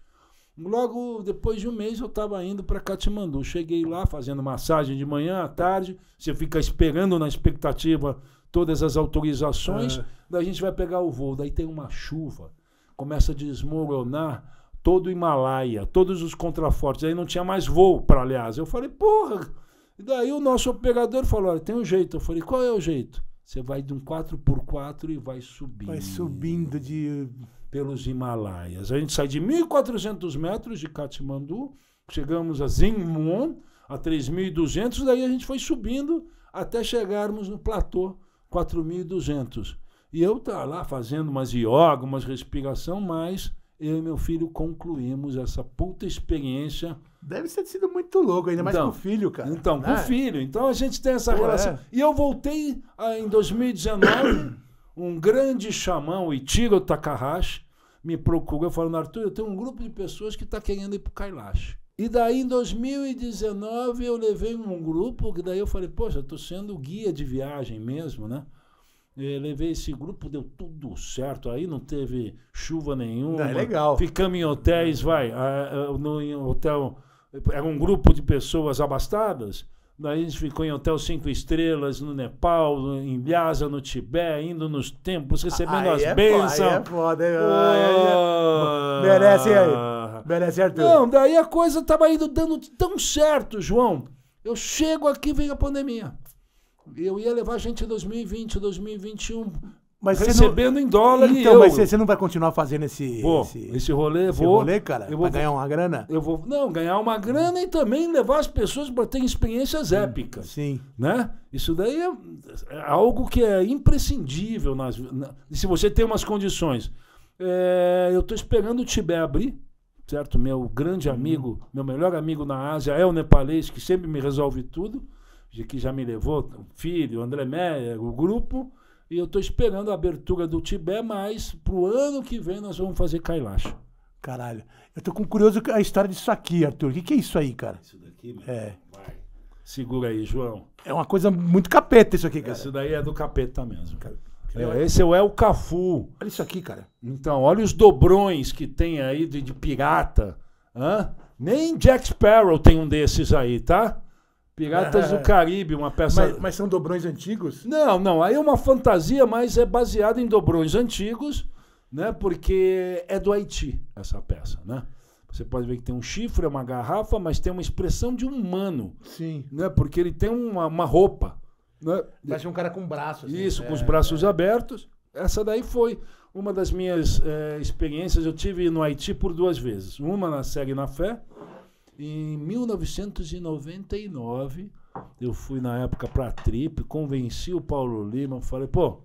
Logo depois de um mês eu estava indo para Katmandu. Cheguei lá fazendo massagem de manhã à tarde. Você fica esperando na expectativa todas as autorizações, é. daí a gente vai pegar o voo. Daí tem uma chuva, começa a desmoronar todo o Himalaia, todos os contrafortes. Aí não tinha mais voo para aliás. Eu falei, porra! E daí o nosso operador falou: Olha, tem um jeito. Eu falei: qual é o jeito? Você vai de um 4x4 e vai subindo. Vai subindo de. Pelos Himalaias. A gente sai de 1.400 metros de Katmandu, chegamos a Zinmon, a 3.200, daí a gente foi subindo até chegarmos no platô 4.200. E eu estava tá lá fazendo umas ioga, umas respiração, mas eu e meu filho concluímos essa puta experiência. Deve ter sido muito louco, ainda mais então, com o filho, cara. Então, né? com o é. filho. Então a gente tem essa Pô, é. relação. É. E eu voltei ah, em 2019, um grande xamã, o Itiro Takahashi, me procurou falando, Arthur, eu tenho um grupo de pessoas que está querendo ir para o Kailash. E daí em 2019 eu levei um grupo, que daí eu falei, poxa, estou sendo guia de viagem mesmo, né? Eh, levei esse grupo, deu tudo certo. Aí não teve chuva nenhuma. É legal. Ficamos em hotéis, vai. No hotel. Era um grupo de pessoas abastadas. Daí a gente ficou em hotel cinco estrelas no Nepal, em Lhasa, no Tibete, indo nos templos, recebendo aí as é bênçãos. aí é foda, hein? Oh, aí é- Merece aí. Arthur. É não, daí a coisa estava indo dando tão certo, João. Eu chego aqui, vem a pandemia. Eu ia levar a gente em 2020, 2021. Mas recebendo não... em dólar então, e mas você, você não vai continuar fazendo esse esse, esse rolê? Esse vou, rolê, cara? Eu vou ganhar uma grana? Eu vou não ganhar uma grana e também levar as pessoas para ter experiências épicas. Sim. Né? Isso daí é, é algo que é imprescindível nas, na, se você tem umas condições. É, eu estou esperando o Tibé abrir certo? Meu grande uhum. amigo, meu melhor amigo na Ásia é o nepalês, que sempre me resolve tudo, de que já me levou, o filho, o André Meyer, o grupo, e eu estou esperando a abertura do Tibete, mas para o ano que vem nós vamos fazer Kailash. Caralho. Eu estou curioso a história disso aqui, Arthur. O que, que é isso aí, cara? Isso daqui, meu é. Vai. Segura aí, João. É uma coisa muito capeta isso aqui, cara. Isso daí é do capeta mesmo, cara. É, esse é o El Cafu. Olha isso aqui, cara. Então, olha os dobrões que tem aí de, de pirata. Hã? Nem Jack Sparrow tem um desses aí, tá? Piratas é. do Caribe, uma peça. Mas, mas, são dobrões antigos? Não, não. Aí é uma fantasia, mas é baseada em dobrões antigos, né? Porque é do Haiti essa peça, né? Você pode ver que tem um chifre, é uma garrafa, mas tem uma expressão de humano. Sim. Né? Porque ele tem uma, uma roupa. Né? Parece um cara com braços. Assim. Isso, com os é, braços é. abertos. Essa daí foi uma das minhas é, experiências. Eu tive no Haiti por duas vezes. Uma na Segue na Fé. Em 1999, eu fui na época para a Trip, convenci o Paulo Lima, falei, pô,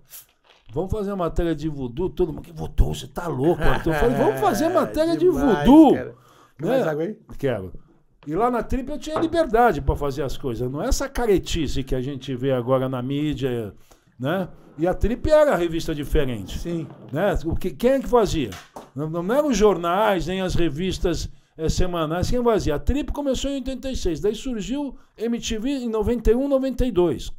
Vamos fazer uma matéria de voodoo? Todo mundo, que voodoo? Você tá louco, Arthur? Eu falei, vamos fazer matéria Demais, de voodoo. Quer né? mais água aí? Quero. E lá na Trip eu tinha liberdade para fazer as coisas. Não é essa caretice que a gente vê agora na mídia, né? E a Trip era a revista diferente. Sim. Né? O que, quem é que fazia? Não, não eram os jornais, nem as revistas é, semanais. Quem fazia? A Trip começou em 86, daí surgiu MTV em 91, 92.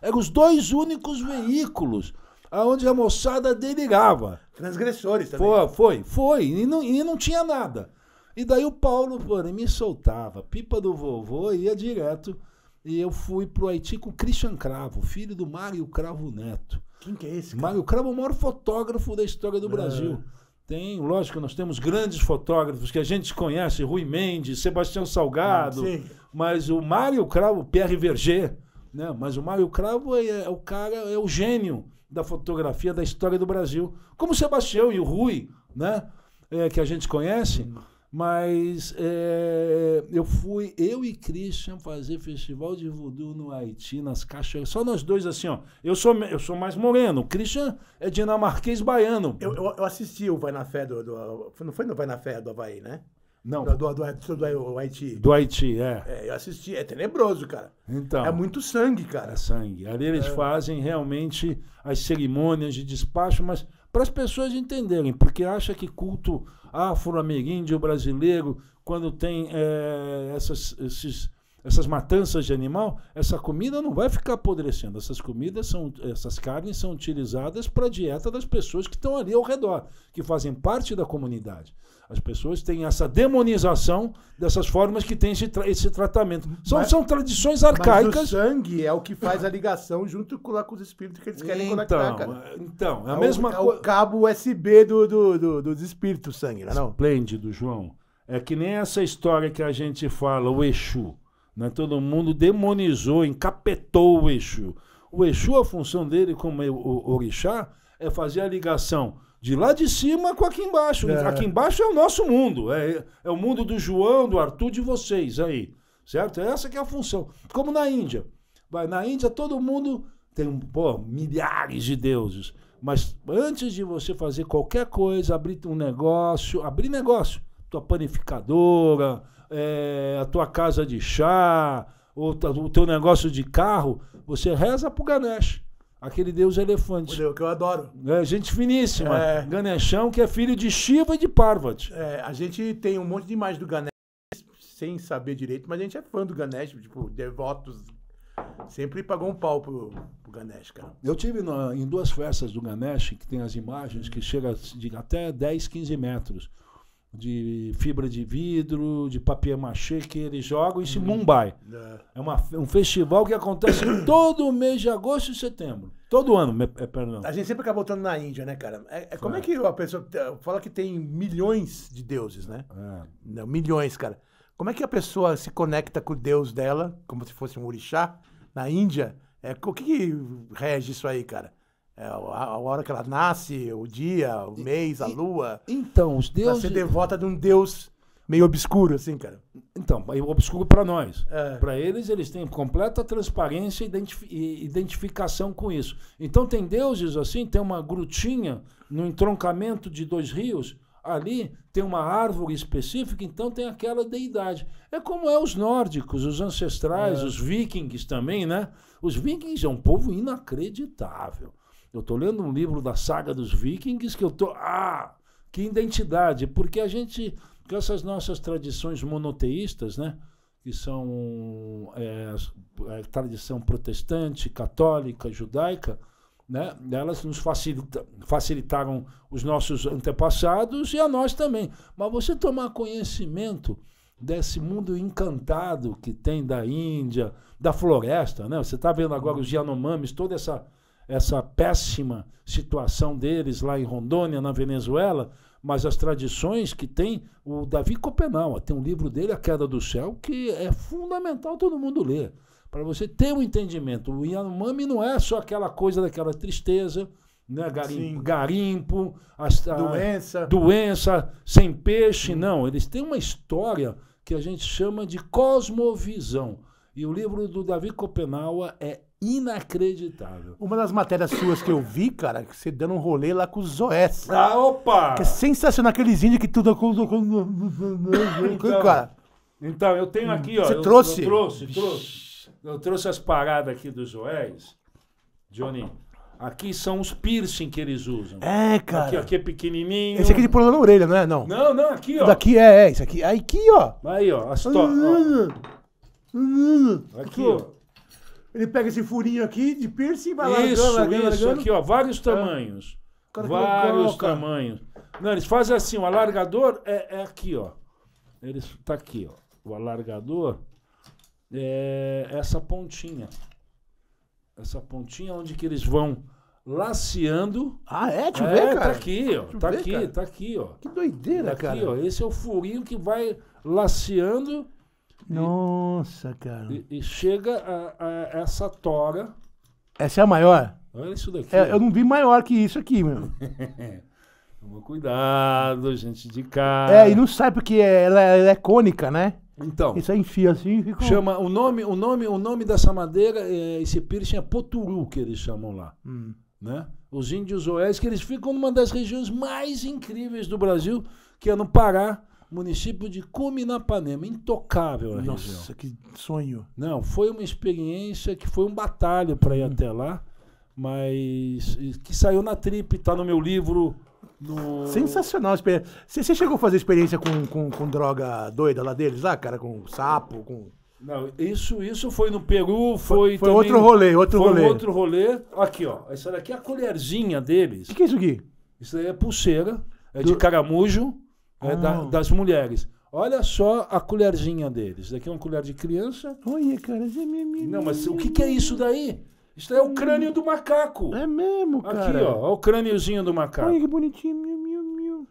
Eram os dois únicos veículos aonde a moçada delirava. Transgressores também. Foi, foi, foi. E não, e não tinha nada. E daí o Paulo, porém, me soltava. Pipa do vovô ia direto. E eu fui pro Haiti com o Christian Cravo, filho do Mário Cravo Neto. Quem que é esse? Cara? Mário Cravo é o maior fotógrafo da história do é. Brasil. Tem, lógico, nós temos grandes fotógrafos que a gente conhece, Rui Mendes, Sebastião Salgado, ah, mas o Mário Cravo, Pierre Verger, né? Mas o Mário Cravo é, é, o cara, é o gênio da fotografia da história do Brasil. Como o Sebastião e o Rui, né? É, que a gente conhece. Hum. Mas é, eu fui, eu e Christian, fazer festival de voodoo no Haiti, nas cachoeiras. Só nós dois, assim, ó. Eu sou, eu sou mais moreno. O Christian é dinamarquês baiano. Eu, eu, eu assisti o Vai na Fé do, do, Não foi no Vai na Fé é do Havaí, né? Não. Do, do, do, do Haiti. Do Haiti, é. é. Eu assisti. É tenebroso, cara. Então. É muito sangue, cara. É sangue. Ali eles é. fazem realmente as cerimônias de despacho, mas para as pessoas entenderem, porque acha que culto afro-ameríndio brasileiro, quando tem é, essas, esses, essas matanças de animal, essa comida não vai ficar apodrecendo. Essas comidas são, essas carnes são utilizadas para a dieta das pessoas que estão ali ao redor, que fazem parte da comunidade. As pessoas têm essa demonização dessas formas que têm esse, tra esse tratamento. São, mas, são tradições arcaicas. Mas o sangue é o que faz a ligação junto com, com os espíritos que eles querem então, conectar, cara. Então, é a é mesma coisa. É o cabo USB do, do, do, dos espíritos, sangue, é não? Esplêndido, João. É que nem essa história que a gente fala, o Exu. Né? Todo mundo demonizou, encapetou o Exu. O Exu, a função dele como é o orixá é fazer a ligação de lá de cima com aqui embaixo. É. Aqui embaixo é o nosso mundo. É, é o mundo do João, do Arthur, de vocês aí. Certo? É essa que é a função. Como na Índia. Vai, na Índia todo mundo tem pô, milhares de deuses. Mas antes de você fazer qualquer coisa, abrir um negócio, abrir negócio, tua panificadora, é, a tua casa de chá, ou o teu negócio de carro, você reza pro Ganesh. Aquele deus elefante. É o que eu adoro. É, gente finíssima. É. Ganeshão, que é filho de Shiva e de Parvati. É, a gente tem um monte de imagens do Ganesh sem saber direito, mas a gente é fã do Ganesh, tipo, devotos. Sempre pagou um pau pro, pro Ganesh, cara. Eu tive na, em duas festas do Ganesh, que tem as imagens que chega de até 10, 15 metros de fibra de vidro, de papier mache que eles jogam em uhum. Mumbai. É, é uma, um festival que acontece todo mês de agosto e setembro. Todo ano, é, perdão. A gente sempre acaba voltando na Índia, né, cara? É, é como é. é. que a pessoa fala que tem milhões de deuses, né? É. Não, milhões, cara. Como é que a pessoa se conecta com o deus dela, como se fosse um orixá, na Índia? É, o que, que rege isso aí, cara? É, a hora que ela nasce, o dia, o mês, a lua. Então, os deuses. Pra ser devota de um deus meio obscuro, assim, cara. Então, é obscuro para nós. É. Para eles, eles têm completa transparência e identificação com isso. Então, tem deuses assim, tem uma grutinha no entroncamento de dois rios. Ali tem uma árvore específica, então tem aquela deidade. É como é os nórdicos, os ancestrais, é. os vikings também, né? Os vikings é um povo inacreditável. Eu estou lendo um livro da saga dos vikings que eu estou. Ah! Que identidade! Porque a gente, com essas nossas tradições monoteístas, né? que são é, a é, tradição protestante, católica, judaica, né? elas nos facilita, facilitaram os nossos antepassados e a nós também. Mas você tomar conhecimento desse mundo encantado que tem da Índia, da floresta, né? Você está vendo agora os Yanomamis, toda essa essa péssima situação deles lá em Rondônia, na Venezuela, mas as tradições que tem o Davi Copenal, tem um livro dele, A Queda do Céu, que é fundamental todo mundo ler, para você ter um entendimento. O Yanomami não é só aquela coisa daquela tristeza, né? garimpo, garimpo as, a, doença. doença, sem peixe, não. Eles têm uma história que a gente chama de cosmovisão. E o livro do Davi Copenaua é inacreditável. Uma das matérias suas que eu vi, cara, que você dando um rolê lá com os Zoé. Ah, opa! Que é sensacional, aqueles índios que tudo... então, cara. então, eu tenho hum, aqui, ó. Você eu, trouxe? Eu trouxe, trouxe. Eu trouxe as paradas aqui dos Zoés. Johnny, Aqui são os piercing que eles usam. É, cara. Aqui, aqui é pequenininho. Esse aqui de pôr na orelha, não é? Não, não, não aqui, ó. Daqui é, é, isso aqui. Aí, aqui, ó. Aí, ó. As to... ó. Aqui, ó. Ele pega esse furinho aqui de piercing e vai Isso, largando, isso isso, aqui, ó, vários é. tamanhos. É. Vários tamanhos. Não, eles fazem assim, o alargador é, é aqui, ó. Eles, tá aqui, ó. O alargador é essa pontinha. Essa pontinha onde que eles vão laceando. Ah, é? Deixa eu é, ver, cara. Tá aqui, ó. tá ver, aqui, cara. tá aqui, ó. Que doideira, tá aqui, cara. Ó, esse é o furinho que vai laceando nossa, cara. E, e chega a, a essa tora. Essa é a maior? Olha isso daqui. É, eu não vi maior que isso aqui, meu. Toma cuidado, gente de casa. É, e não sai porque é, ela, é, ela é cônica, né? Então. Isso aí enfia assim fica... Chama o nome, o nome, o nome dessa madeira, é, esse piercing é poturu que eles chamam lá. Hum. Né? Os índios oeste que eles ficam numa das regiões mais incríveis do Brasil, que é no Pará município de Cuminapanema, intocável a Nossa, região. Nossa, que sonho. Não, foi uma experiência que foi um batalho para ir hum. até lá, mas que saiu na trip, está no meu livro. No... Sensacional experiência. Você chegou a fazer experiência com, com, com droga doida lá deles, lá, cara, com sapo, com. Não, isso, isso foi no Peru, foi. Foi, foi outro rolê, outro foi rolê. outro rolê. Aqui, ó. Essa daqui é a colherzinha deles. O que, que, é isso aqui? Isso daí é pulseira, é Do... de caramujo é, da, ah. das mulheres. Olha só a colherzinha deles. Daqui é uma colher de criança. Olha, cara, é minha, minha, Não, mas o que, que é isso daí? Isso daí é o hum. crânio do macaco. É mesmo, cara. Aqui, ó, ó o crâniozinho do macaco. Olha que bonitinho, meu, meu, meu.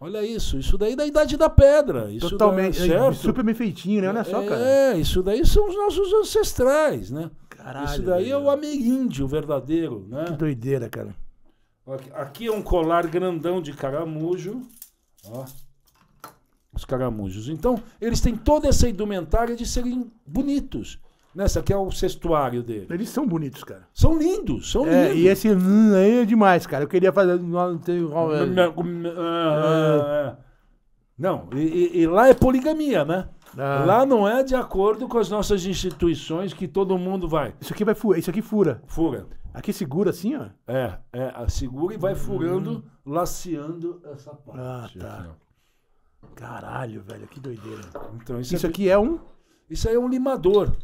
Olha isso, isso daí é da idade da pedra. Isso Totalmente, daí, é certo? super bem feitinho, né? Olha só, é, cara. É, isso daí são os nossos ancestrais, né? Caralho. Isso daí meu. é o ameríndio verdadeiro, né? Que doideira, cara. Aqui, aqui é um colar grandão de caramujo. Ó. Os caramujos. Então, eles têm toda essa indumentária de serem bonitos. Nessa né? aqui é o cestuário dele. Eles são bonitos, cara. São lindos, são é, lindos. E esse hum, aí é demais, cara. Eu queria fazer. Não, e, e lá é poligamia, né? Ah. Lá não é de acordo com as nossas instituições que todo mundo vai. Isso aqui vai isso aqui fura. Fura. Aqui segura assim, ó? É, é, segura e vai furando, hum. laceando essa parte. Ah, tá. Caralho, velho, que doideira. Então, isso, isso é aqui é um? Isso aí é um limador.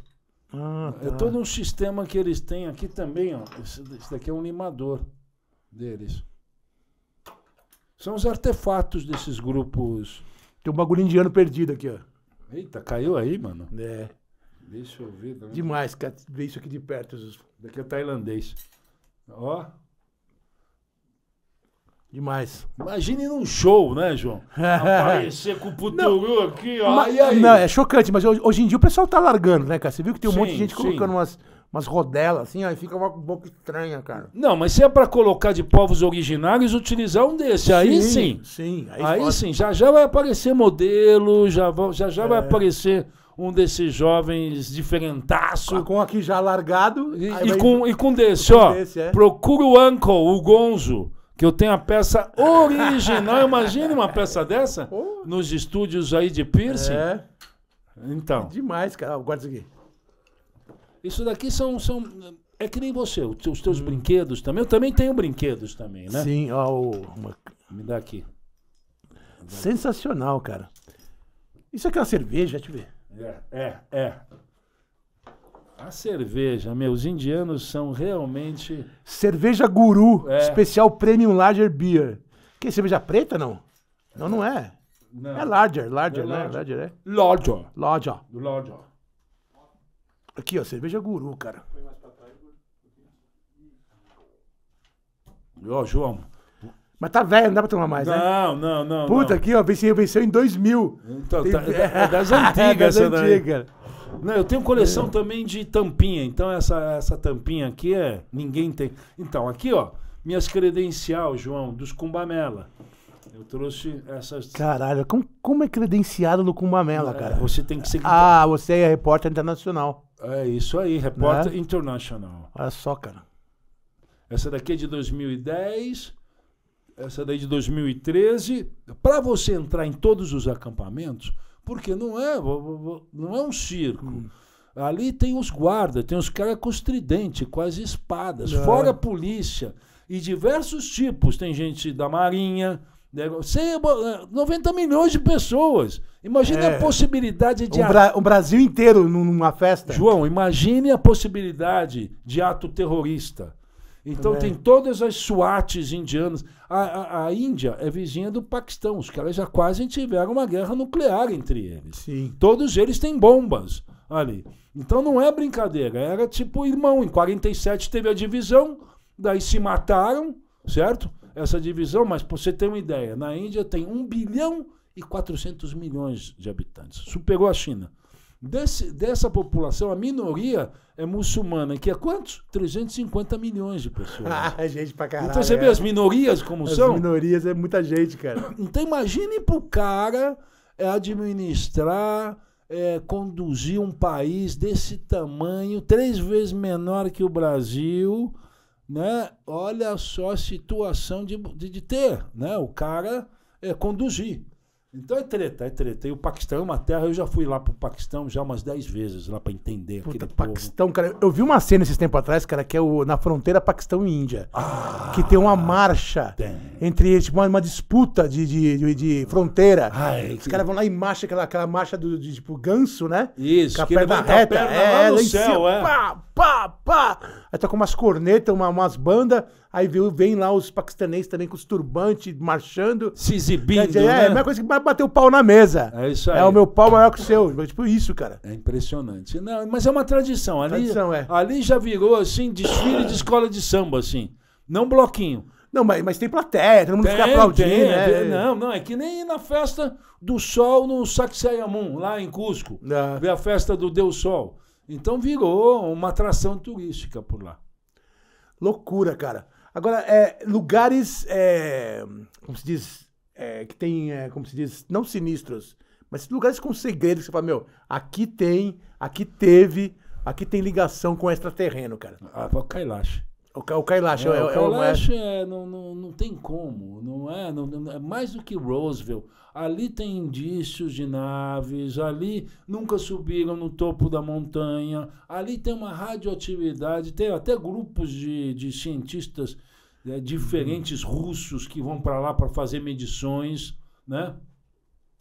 Ah, é tá. É todo um sistema que eles têm aqui também, ó. Isso, daqui é um limador deles. São os artefatos desses grupos. Tem um bagulho indiano perdido aqui, ó. Eita, caiu aí, mano. É. Deixa eu ver também. Tá Demais, cara, ver isso aqui de perto, Daqui é tailandês. Ó. Demais. Imagine num show, né, João? É. Aparecer com o puturu não, aqui, ó. Mas, aí? Não, é chocante, mas hoje em dia o pessoal tá largando, né, cara? Você viu que tem um sim, monte de gente sim. colocando umas, umas rodelas assim, aí fica uma boca estranha, cara. Não, mas se é para colocar de povos originários, utilizar um desse. Aí sim. Sim, sim aí, aí sim. Já já vai aparecer modelo, já, já, já é. vai aparecer um desses jovens diferentaço. Ah, com aqui já largado. E, e com, e com desse, com ó. Desse, é. Procura o Uncle, o Gonzo, que eu tenho a peça original. Imagina uma peça dessa oh. nos estúdios aí de piercing. É. Então. É demais, cara. Guarda isso aqui. Isso daqui são. são é que nem você, os teus hum. brinquedos também. Eu também tenho brinquedos também, né? Sim, ó. O... Me dá aqui. Sensacional, cara. Isso é aquela cerveja, deixa eu ver. É, é, é. A cerveja, meus indianos são realmente. Cerveja Guru, é. especial Premium larger Beer. Que é cerveja preta, não? Não, não é. Não. É larger, larger, é né? Larger, é. Larger. Larger. Larger. Aqui, ó, cerveja Guru, cara. Ó, João. Mas tá velho, não dá pra tomar mais, não, né? Não, não, não. Puta, não. aqui, ó, venceu, venceu em 2000. Então, tá, é, é, das antigas é das antigas. Não, eu tenho coleção é. também de tampinha. Então, essa, essa tampinha aqui é. Ninguém tem. Então, aqui, ó, minhas credenciais, João, dos Cumbamela. Eu trouxe essas. Caralho, como, como é credenciado no Cumbamela, é, cara? você tem que ser. Ah, você é repórter internacional. É isso aí, repórter né? internacional. Olha só, cara. Essa daqui é de 2010 essa daí de 2013, para você entrar em todos os acampamentos, porque não é, não é um circo. Hum. Ali tem os guardas, tem os caras com os tridentes, com as espadas, não. É. fora a polícia. E diversos tipos. Tem gente da Marinha, 90 né? eh, milhões de pessoas. Imagine é. a possibilidade de. O, ato... Bra o, Brasil inteiro numa festa. João, imagine a possibilidade de ato terrorista. Então Também. tem todas as SWATs indianas. A, a, a, Índia é vizinha do Paquistão. Os caras já quase tiveram uma guerra nuclear entre eles. Sim. Todos eles têm bombas ali. Então não é brincadeira. Era tipo irmão. Em 47 teve a divisão, daí se mataram, certo? Essa divisão, mas para você ter uma ideia, na Índia tem 1 bilhão e 400 milhões de habitantes. Superou a China. Desse, dessa população, a minoria é muçulmana, que é quantos? 350 milhões de pessoas. Ah, gente pra caralho. Então você vê é. as minorias como as são? As minorias é muita gente, cara. Então imagine pro cara é, administrar, é, conduzir um país desse tamanho, três vezes menor que o Brasil, né? Olha só a situação de, de, de ter, né? O cara é, conduzir. Então é treta, é treta. E o Paquistão é uma terra, eu já fui lá pro Paquistão já umas 10 vezes, lá pra entender Puta, aquele Paquistão, povo. cara, eu vi uma cena esses tempos atrás, cara, que é o, na fronteira Paquistão e Índia. Ah, que tem uma marcha tem. entre, tipo, uma, uma disputa de, de, de, de fronteira. Ai, ah, é, Os que... caras vão lá e marcha, aquela, aquela marcha do, de, tipo, ganso, né? Isso, com a que perna reta. A perna é, lá no céu, cima, é. Pá, pá, pá. Aí tá com umas cornetas, uma, umas bandas. Aí veio, vem lá os paquistanês também com os turbantes marchando. Se exibindo. Dizer, é, né? É, a mesma coisa que bater o pau na mesa. É isso aí. É o meu pau maior que o seu. É tipo isso, cara. É impressionante. Não, mas é uma tradição. Ali, tradição, é. ali já virou, assim, desfile de escola de samba, assim. Não bloquinho. Não, mas, mas tem plateia, todo mundo tem, fica aplaudindo. Tem, né? Tem, não, não, é que nem na festa do sol no Sacsayamum, lá em Cusco. É. ver a festa do Deus Sol. Então virou uma atração turística por lá. Loucura, cara. Agora, é, lugares, é, como se diz, é, que tem, é, como se diz, não sinistros, mas lugares com segredos que você fala, meu, aqui tem, aqui teve, aqui tem ligação com extraterreno, cara. Ah, é o Kailash. O, o Kailash é, é, é o Kailash é, não, não, não tem como, não é, não, não, é mais do que Roosevelt. Ali tem indícios de naves, ali nunca subiram no topo da montanha, ali tem uma radioatividade, tem até grupos de, de cientistas né, diferentes russos que vão para lá para fazer medições, né?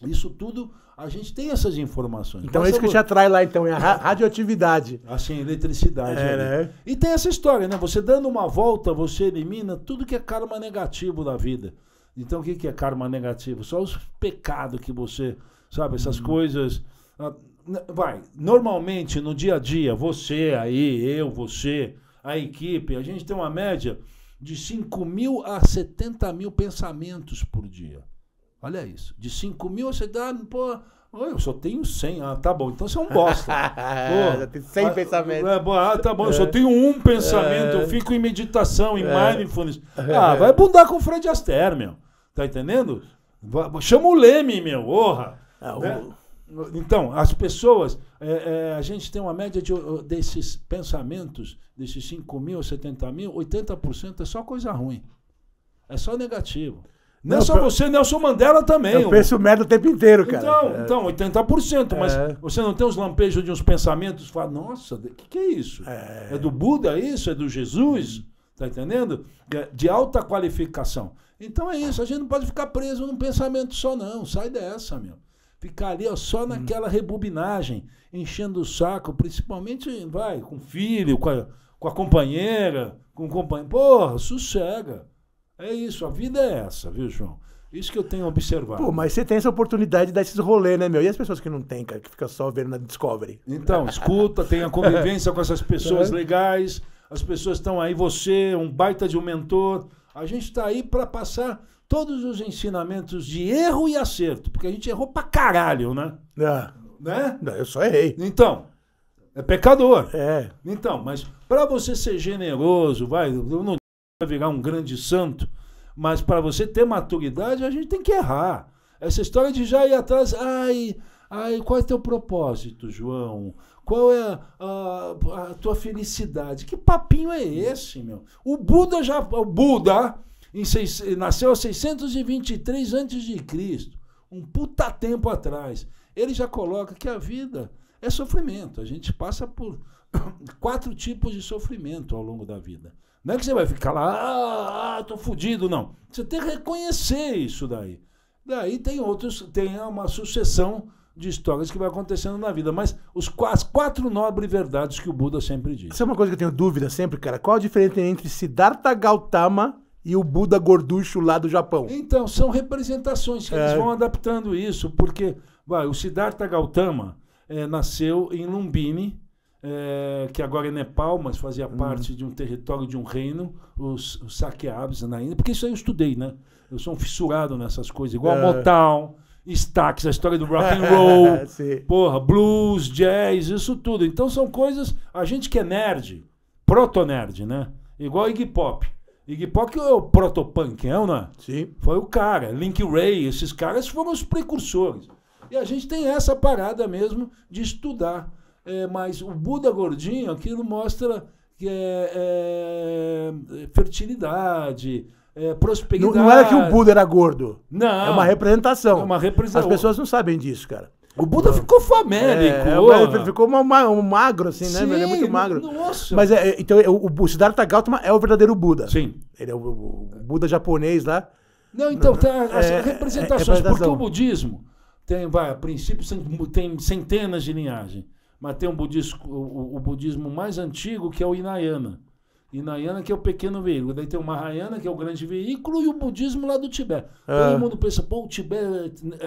Isso tudo, a gente tem essas informações. Então Mas é isso que te atrai lá, então, é a radioatividade. Assim, eletricidade. É, né? E tem essa história, né? Você dando uma volta, você elimina tudo que é karma negativo da vida. Então, o que, que é karma negativo? Só os pecados que você, sabe, essas hum. coisas. Ah, né, vai, normalmente no dia a dia, você aí, eu, você, a equipe, a gente tem uma média de 5 mil a 70 mil pensamentos por dia. Olha isso. De 5 mil você dá. pô, eu só tenho 100. Ah, tá bom. Então você é um bosta. Pô, já tem 100 ah, pensamentos. É, ah, tá bom. Eu só é. tenho um é. pensamento. Eu fico em meditação, em mindfulness. Ah, vai bundar com o Fred Astaire, meu. Tá entendendo? Chama o Leme, meu. Orra. Ah, o, né? Então, as pessoas, é, é, a gente tem uma média de, uh, desses pensamentos, desses 5 mil, 70 mil, 80% é só coisa ruim. É só negativo. Não, é só você, Nelson é Mandela também. Eu penso o merda o tempo inteiro, cara. Então, é. então 80%. Mas é. você não tem os lampejos de uns pensamentos? Fala, nossa, o que, que é isso? É. é. do Buda isso? É do Jesus? Tá entendendo? É, de alta qualificação. Então é isso. A gente não pode ficar preso num pensamento só, não. Sai dessa, meu. Ficar ali ó, só hum. naquela rebobinagem, enchendo o saco, principalmente, vai, com o filho, com a, com a companheira, com o companheiro. Porra, sossega. É isso, a vida é essa, viu, João? Isso que eu tenho observado. Pô, mas você tem essa oportunidade de dar esses rolê, né, meu? E as pessoas que não têm, cara, que fica só vendo na Discovery? Então, escuta, tenha convivência com essas pessoas é. legais. As pessoas estão aí, você, um baita de um mentor. A gente está aí para passar todos os ensinamentos de erro e acerto, porque a gente errou pra caralho, né? É. Né? Não, eu só errei. Então, é pecador. É. Então, mas para você ser generoso, vai, eu não virar um grande santo, mas para você ter maturidade, a gente tem que errar. Essa história de já ir atrás, ai, ai, qual é teu propósito, João? Qual é a, a, a tua felicidade? Que papinho é esse, meu? O Buda já, o Buda Seis, nasceu a 623 a.C., um puta tempo atrás. Ele já coloca que a vida é sofrimento. A gente passa por quatro tipos de sofrimento ao longo da vida. Não é que você vai ficar lá, ah, ah, tô fudido, não. Você tem que reconhecer isso daí. Daí tem outros, tem uma sucessão de histórias que vai acontecendo na vida. Mas os, as quatro nobres verdades que o Buda sempre diz. Isso é uma coisa que eu tenho dúvida sempre, cara. Qual a diferença entre Siddhartha Gautama e o Buda gorducho lá do Japão. Então, são representações que é. eles vão adaptando isso, porque vai, o Siddhartha Gautama é, nasceu em Lumbini, é, que agora é Nepal, mas fazia hum. parte de um território, de um reino, os, os Sakyabs na Índia, porque isso aí eu estudei, né? Eu sou um fissurado nessas coisas, igual é. Motown, Stax, a história do rock and roll, porra, blues, jazz, isso tudo. Então são coisas, a gente que é nerd, proto-nerd, né? Igual Iggy Pop. Iggy Pop é o protopunk, não é? Né? Sim. Foi o cara. Link Ray, esses caras foram os precursores. E a gente tem essa parada mesmo de estudar. É, mas o Buda gordinho, aquilo mostra que é, é fertilidade, é, prosperidade. Não, não, era que o Buda era gordo. Não. É uma representação. É uma representação. As pessoas não sabem disso, cara. O Buda ficou famélico. É, é ficou uma, uma, um magro, assim, né? Sim, ele é muito magro. Nossa. Mas é, é então, é, o, o Siddhartha Gautama é o verdadeiro Buda. Sim. Ele é o, o Buda japonês lá. Não, então, tem tá, as é, representações. porque o budismo tem, vai, a princípio, tem centenas de linhagens. Mas tem um budismo, o, o, budismo mais antigo, que é o Hinayana. Hinayana, que é o pequeno veículo. Daí tem o Mahayana, que é o grande veículo, e o budismo lá do Tibete. Ah. Todo mundo pensa, pô, o Tibete. Né?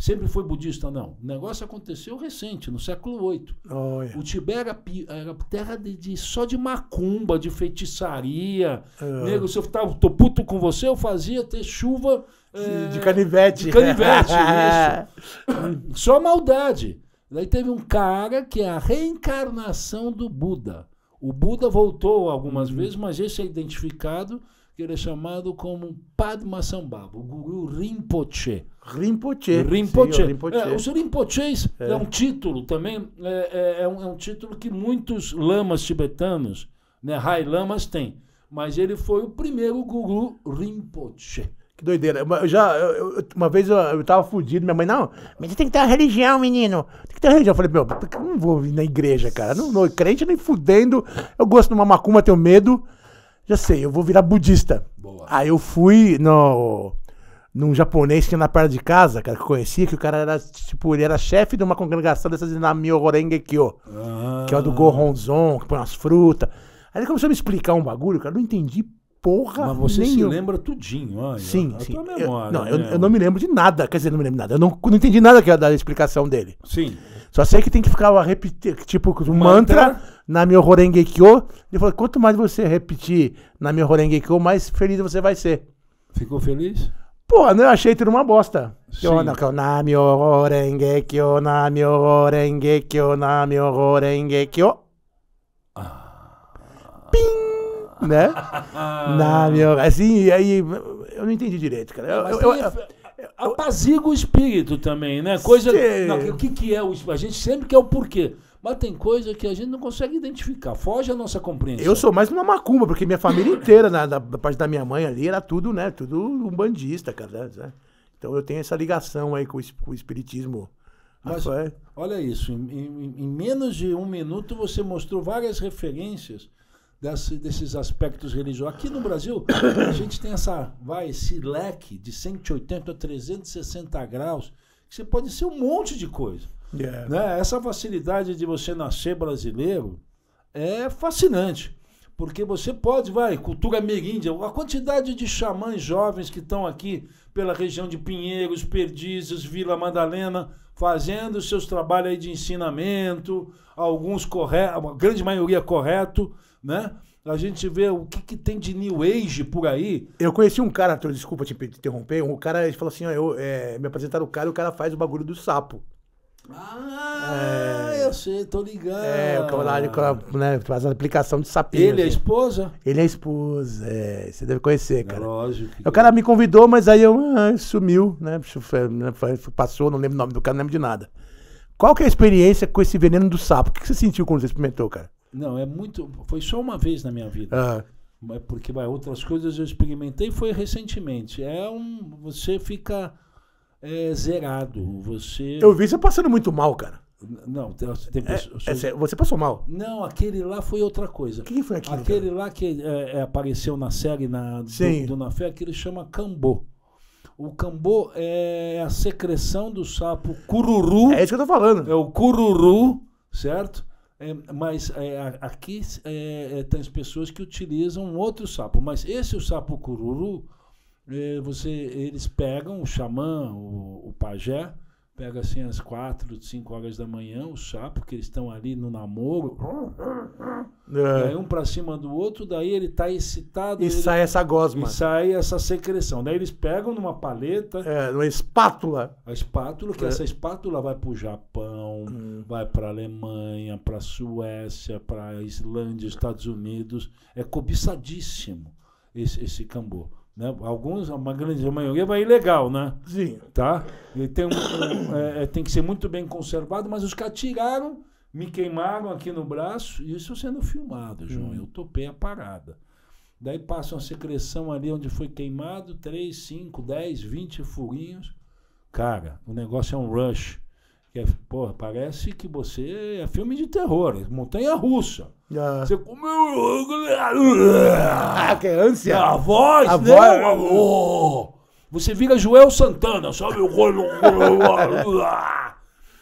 Sempre foi budista, não. O negócio aconteceu recente, no século VIII. Oh, O Tibete era, era, terra de, de, só de macumba, de feitiçaria. Uh. Nego, se eu tava, tô puto com você, eu fazia ter chuva. É, de canivete. De canivete, isso. Só maldade. Daí teve um cara que é a reencarnação do Buda. O Buda voltou algumas uhum. vezes, mas esse é identificado que ele é chamado como Padma Sambhava, o guru Rinpoche. Rinpoche. Rinpoche. Sim, Rinpoche. É, os Rinpoches é, é. é. um título também, é, é, é, um, é, um, título que muitos lamas tibetanos, né, Rai Lamas, têm. Mas ele foi o primeiro guru Rinpoche. Que doideira. Eu já, eu, uma vez eu, eu tava fudido, minha mãe, não, mas você tem que ter uma religião, menino. Tem que ter uma religião. Eu falei, meu, eu não vou vir na igreja, cara. Não, não crente nem fudendo. Eu gosto de uma macumba, tenho medo já sei, eu vou virar budista. Boa. Aí eu fui no num japonês que na perto de casa, cara, que eu conhecia, que o cara era, tipo, ele era chefe de uma congregação dessas na Myohorengekyo, ah. que é o do Gohonzon, que põe umas frutas. Aí ele começou a me explicar um bagulho, cara, eu não entendi porra Mas você nenhuma. se lembra tudinho, olha. Sim, a sim. Tua memória, eu, não, né? eu, eu, não me lembro de nada, quer dizer, não me lembro de nada. Eu não, não entendi nada é da explicação dele. Sim. Só sei que tem que ficar repetir, tipo, um mantra, mantra na minha Horengekyo. Ele falou: quanto mais você repetir na minha Horengekyo, mais feliz você vai ser. Ficou feliz? Pô, eu achei tudo uma bosta. Namio Horengekyo, na Horengekyo, Namio Horengekyo. Pim! Né? Namio. Assim, e aí. Eu não entendi direito, cara. Eu, eu, eu, apaziga o espírito também, né? Coisa. Não, o que, que é o. A gente sempre quer o porquê. Mas tem coisa que a gente não consegue identificar, foge à nossa compreensão. Eu sou mais uma macumba, porque minha família inteira, da na, na parte da minha mãe ali, era tudo, né? Tudo um bandista, cara. Né, né? Então eu tenho essa ligação aí com o, com o espiritismo. Mas, Rafael. Ah, olha isso, em, em, em, menos de um minuto você mostrou várias referências desse, desses aspectos religiosos. Aqui no Brasil, a gente tem essa, vai, esse leque de 180 a 360 graus, que você pode ser um monte de coisa. Yeah. Né? Essa facilidade de você nascer brasileiro é fascinante. Porque você pode, vai, cultura ameríndia, a quantidade de xamãs jovens que estão aqui pela região de Pinheiros, Perdizes, Vila Madalena, fazendo seus trabalhos de ensinamento, alguns corretos, a grande maioria correto, né? A gente vê o que, que, tem de New Age por aí. Eu conheci um cara, desculpa te interromper, um cara, ele falou assim, ó, eu, é, me apresentaram o cara e o cara faz o bagulho do sapo. Ah, é... eu sei, tô ligado. É, o camarada né, faz aplicação de sapinho. Ele é a assim. esposa? Ele é a esposa, é. Você deve conhecer, cara. lógico. O cara é. me convidou, mas aí eu ah, sumiu, né? né passou, não lembro o nome do cara, não lembro de nada. Qual que é a experiência com esse veneno do sapo? O que você sentiu quando você experimentou, cara? Não, é muito. Foi só uma vez na minha vida. Ah. Porque vai, outras coisas eu experimentei foi recentemente. É um. Você fica é, zerado. Você. Eu vi você passando muito mal, cara. Não, tem, tem é, é você passou mal? Não, aquele lá foi outra coisa. Quem foi aquele? Aquele cara? lá que é, é, apareceu na série na, do, do Nafé, aquele chama Cambô. O cambô é a secreção do sapo cururu. É isso que eu tô falando. É o cururu, certo? É, mas é, aqui é, é, tem as pessoas que utilizam outro sapo. Mas esse o sapo cururu, é, você, eles pegam o xamã, o, o pajé, pega assim às quatro, cinco horas da manhã o chá, porque eles estão ali no namoro. É. um para cima do outro, daí ele tá excitado. E ele... sai essa gosma. E sai essa secreção. Daí eles pegam numa paleta. É, uma espátula. A espátula, que é. essa espátula vai pro Japão, hum. vai pra Alemanha, pra Suécia, pra Islândia, Estados Unidos. É cobiçadíssimo esse, esse cambô. Né? Alguns, uma grande maioria vai ilegal, né? Sim. Tá? Ele tem, é, é, tem que ser muito bem conservado, mas os caras tiraram, me queimaram aqui no braço, e isso sendo filmado, João. Hum. Eu topei a parada. Daí passa uma secreção ali onde foi queimado, 3, 5, 10, 20 furinhos. Cara, o negócio é um rush. É, porra, parece que você é filme de terror, é montanha russa. Ah. Você comeu. Ah, que ânsia! A voz, a né? Voz... Você vira Joel Santana, sobe o rolo.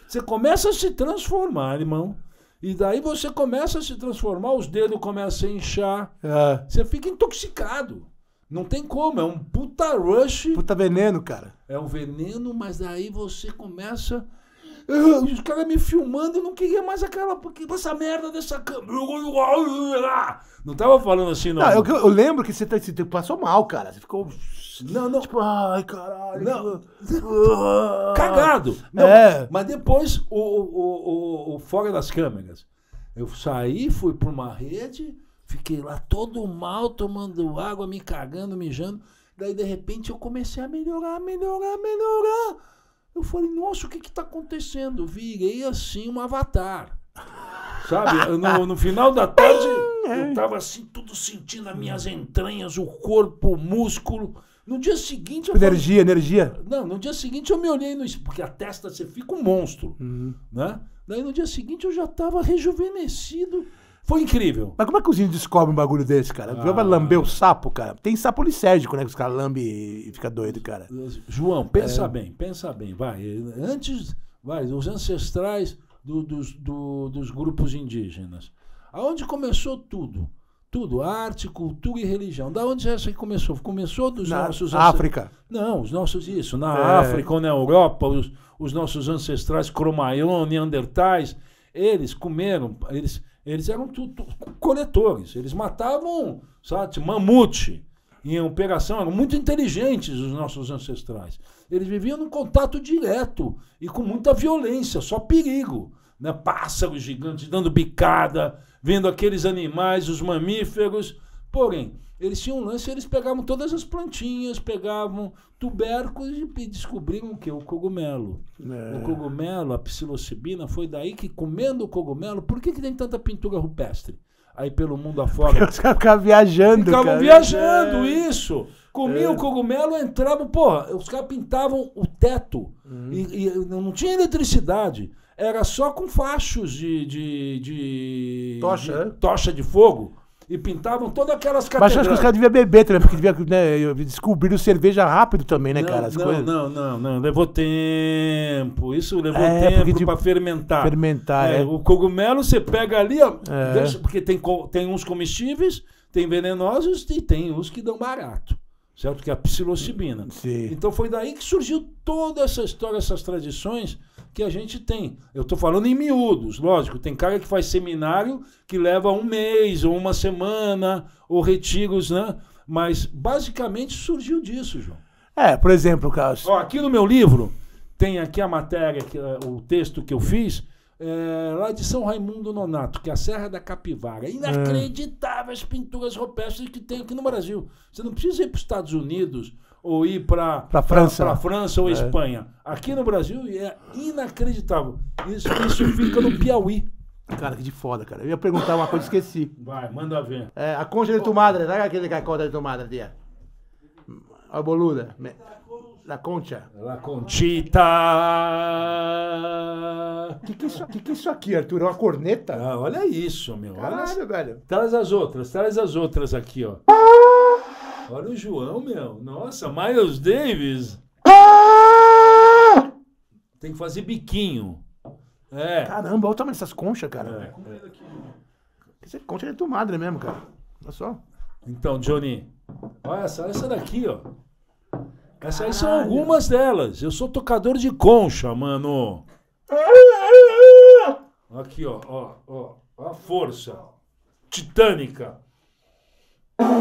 você começa a se transformar, irmão. E daí você começa a se transformar, os dedos começam a inchar. Ah. Você fica intoxicado. Não tem como, é um puta rush. Puta veneno, cara. É um veneno, mas daí você começa os caras me filmando, eu não queria mais aquela. Essa merda dessa câmera. Não tava falando assim, não. não eu, eu lembro que você, tá, você passou mal, cara. Você ficou. Não, não. Tipo, ai, caralho. Não. Cagado. Não, é. Mas depois, o, o, o, o fora das câmeras. Eu saí, fui para uma rede, fiquei lá todo mal, tomando água, me cagando, mijando. Daí, de repente, eu comecei a melhorar, melhorar, melhorar. Eu falei, nossa, o que que tá acontecendo? Virei assim um avatar. Sabe? No, no final da tarde, é. eu estava assim, tudo sentindo as minhas entranhas, o corpo, o músculo. No dia seguinte. energia, falei, energia. Não, no dia seguinte eu me olhei no espelho, porque a testa você fica um monstro. Uhum. Né? Daí no dia seguinte eu já estava rejuvenescido. Foi incrível. Mas como é que os índios descobrem um bagulho desse, cara? Ah. Vai lamber o sapo, cara. Tem sapo lisérgico, né? Que os caras lambem e fica doido, cara. João, pensa é. bem, pensa bem. Vai. Antes, vai, os ancestrais do, dos, do, dos grupos indígenas. Aonde começou tudo? Tudo, arte, cultura e religião. Da onde essa é que começou? Começou dos na nossos. África. Não, os nossos, isso, na é. África ou na Europa, os, os nossos ancestrais cromaion, neandertais, eles comeram, eles eles eram coletores, eles matavam, sabe, mamute em operação, eram muito inteligentes os nossos ancestrais. Eles viviam num contato direto e com muita violência, só perigo. Né? Pássaros gigantes dando bicada, vendo aqueles animais, os mamíferos. Porém, eles tinham um lance, eles pegavam todas as plantinhas, pegavam tubérculos e descobriam o que? O cogumelo. É. O cogumelo, a psilocibina, foi daí que comendo o cogumelo, por que, que tem tanta pintura rupestre? Aí pelo mundo afora. Os caras ficavam viajando. Ficavam viajando, é. isso. Comia é. o cogumelo, entravam, porra, os caras pintavam o teto. Uhum. E, e não tinha eletricidade. Era só com fachos de. de, de tocha? De, é? tocha de fogo e pintavam todas aquelas catedrais. Mas acho que os caras deviam beber também, porque devia, né, descobriram cerveja rápido também, né, não, cara? As não, coisas... não, não, não, levou tempo. Isso levou é, tempo tipo, fermentar. Fermentar, é, é. O cogumelo você pega ali, ó, é. deixa, porque tem, tem uns comestíveis, tem venenosos e tem uns que dão barato certo? Que é a psilocibina. Sim. Então foi daí que surgiu toda essa história, essas tradições que a gente tem. Eu estou falando em miúdos, lógico. Tem cara que faz seminário que leva um mês ou uma semana, ou retiros, né? Mas basicamente surgiu disso, João. É, por exemplo, Carlos. Ó, aqui no meu livro tem aqui a matéria, que, eh, o texto que eu fiz. É, lá de São Raimundo Nonato, que é a Serra da Capivara. É. Inacreditáveis é. pinturas rupestres que tem aqui no Brasil. Você não precisa ir para os Estados Unidos ou ir para para França. Pra, pra França ou é. Espanha. Aqui no Brasil é inacreditável. Isso, isso fica no Piauí. Cara, que de foda, cara. Eu ia perguntar uma coisa e esqueci. Vai, manda ver. É, a concha de tomada, sabe aquele que é a concha de tomada, tia? A boluda. La concha. La conchita. O que, que, é isso, que, é isso aqui, Arthur? É uma corneta? Ah, olha isso, meu. Caralho, olha... velho. Traz as outras, traz as outras aqui, ó. Olha o João, meu. Nossa, Miles Davis. Ah! Tem que fazer biquinho. É. Caramba, olha o tamanho dessas conchas, cara. É, é. Essa concha é tua madre mesmo, cara. Olha só. Então, Johnny, olha essa, essa daqui, ó. Essas aí são algumas delas. Eu sou tocador de concha, mano. Aqui, ó, ó, ó. A força. Titânica. Essa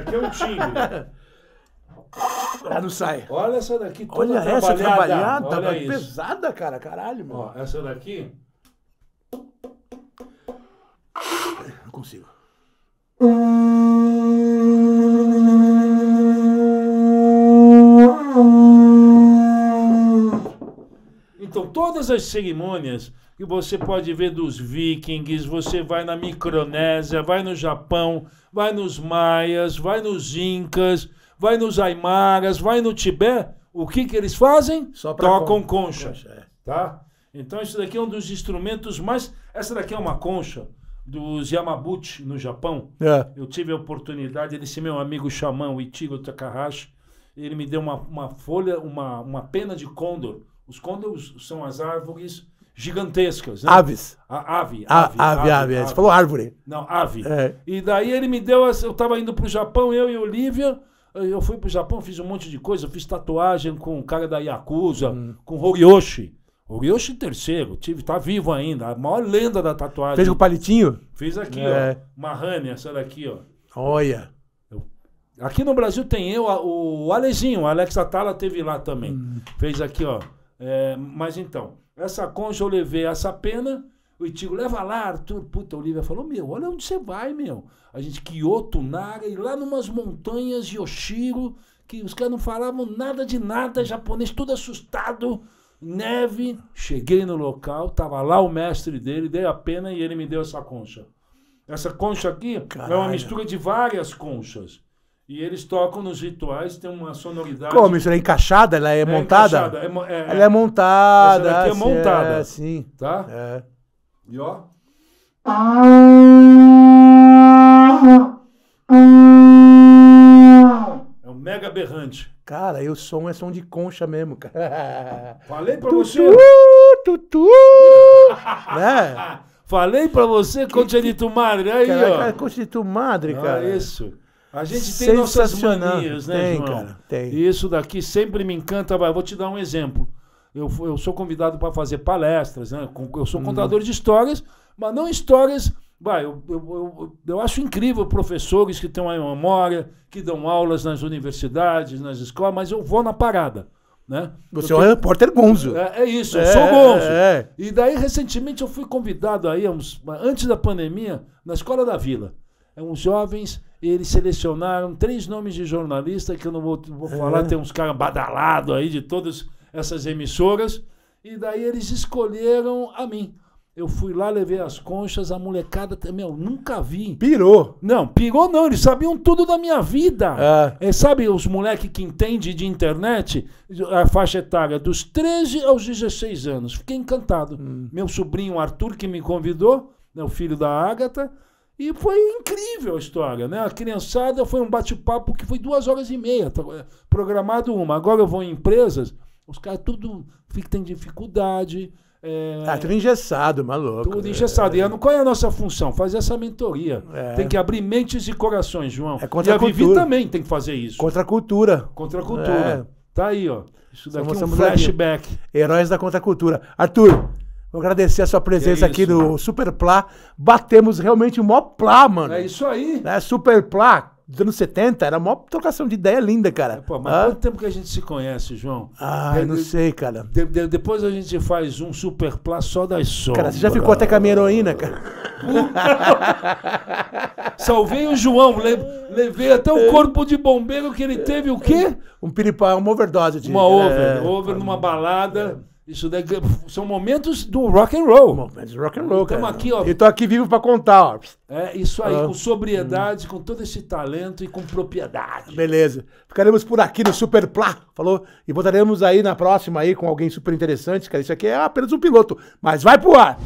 aqui é um time. Ah, não sai. Olha essa daqui. Olha essa trabalhada, trabalhada Olha pesada, cara. Caralho, mano. Ó, essa daqui. todas as cerimônias que você pode ver dos vikings, você vai na Micronésia, vai no Japão, vai nos maias, vai nos incas, vai nos aimaras, vai no Tibete, o que que eles fazem? Tocam con concha, concha, é. tá? Então isso daqui é um dos instrumentos mais, essa daqui é uma concha dos Yamabuchi no Japão. É. Eu tive a oportunidade, esse meu amigo xamã, o Ichigo Takahashi, ele me deu uma, uma folha, uma, uma pena de condor os condos são as árvores gigantescas. Né? Aves. A, ave, a, ave, ave, ave, ave, Você falou árvore. Não, ave. É. E daí ele me deu. eu estava indo para o Japão, eu e Olivia. Eh, eu fui para o Japão, fiz um monte de coisa. Fiz tatuagem com o cara da Yakuza, hum. com Horioshi. Horiyoshi terceiro, tive, tá vivo ainda. A maior lenda da tatuagem. Fez com palitinho? Fiz aqui, é. ó. Mahane, essa daqui, ó. Olha. Aqui no Brasil tem eu, o Alezinho, o Alex Atala teve lá também. Hum. Fez aqui, ó. É, mas então, essa concha eu levei essa pena. O Itigo, leva lá, Arthur. Puta, Olivia falou: Meu, olha onde você vai, meu. A gente, Kyoto, Nara, e lá numas montanhas, de oshiro que os caras não falavam nada de nada, japonês, tudo assustado, neve. Cheguei no local, tava lá o mestre dele, dei a pena e ele me deu essa concha. Essa concha aqui Caralho. é uma mistura de várias conchas. E eles tocam nos rituais, tem uma sonoridade. Como isso? Ela é encaixada? Ela é, é montada? É, é, ela é montada. Essa daqui é montada. É, sim. Tá? É. E ó. É um mega berrante. Cara, e o som é som de concha mesmo, cara. Falei pra você. Tutu! né? Falei pra você, concha de tu madre. Aí, cara, ó. Cara, concha de tu madre, ah, cara. Ah, isso. A gente tem nossas manias, né, tem, João? Cara, tem. E isso daqui sempre me encanta. Vou te dar um exemplo. Eu, eu sou convidado para fazer palestras, né? Eu sou hum. contador hum. de histórias, mas não histórias. Vai, eu, eu, eu, eu, acho incrível professores que têm uma memória, que dão aulas nas universidades, nas escolas, mas eu vou na parada. Né? Você Porque, é o repórter Gonzo. É, é isso, é, eu sou Gonzo. É, é. E daí, recentemente, eu fui convidado aí, antes da pandemia, na Escola da Vila. É uns jovens eles selecionaram três nomes de jornalista, que eu não vou, vou falar, é. tem uns caras badalados aí de todas essas emissoras, e daí eles escolheram a mim. Eu fui lá, levei as conchas, a molecada, meu, nunca vi. Pirou. Não, pirou não, eles sabiam tudo da minha vida. É. É, sabe os moleques que entendem de internet, a faixa etária dos 13 aos 16 anos. Fiquei encantado. Hum. Meu sobrinho Arthur, que me convidou, é o filho da Ágata, e foi incrível a história, né? A criançada foi um bate-papo que foi duas horas e meia, tá, é, programado uma. Agora eu vou em empresas, os caras tudo fica, tem dificuldade. É, tá tudo engessado, maluco. Tudo né? engessado. É. E qual é a nossa função? Fazer essa mentoria. É. Tem que abrir mentes e corações, João. É contra e a, a Vivi também tem que fazer isso. Contra a cultura. Contra a cultura. É. Tá aí, ó. Isso daqui é um flashback. Heróis da contracultura. Arthur, Vou agradecer a sua presença é isso, aqui no mano. Super Plá. Batemos realmente o maior plá, mano. É isso aí. É, Super Plá, dos anos 70, era uma trocação de ideia linda, cara. É, pô, mas ah. quanto tempo que a gente se conhece, João? Ah, eu não sei, cara. De, de, depois a gente faz um super plá só das sombras. Cara, você já ficou até com a minha heroína, cara. Salvei o João, le, levei até o corpo de bombeiro que ele teve o quê? Um piripá, uma overdose. De, uma over, é, over numa balada. É. Isso daí, é, são momentos do rock and roll. Momentos rock and roll, cara. Aqui, ó, e tô aqui vivo para contar, ó. É, isso aí, ah. com sobriedade, hum. com todo esse talento e com propriedade. Beleza. Ficaremos por aqui no Super Plá, falou? E voltaremos aí na próxima aí com alguém super interessante, cara. Isso aqui é apenas um piloto, mas vai pro ar.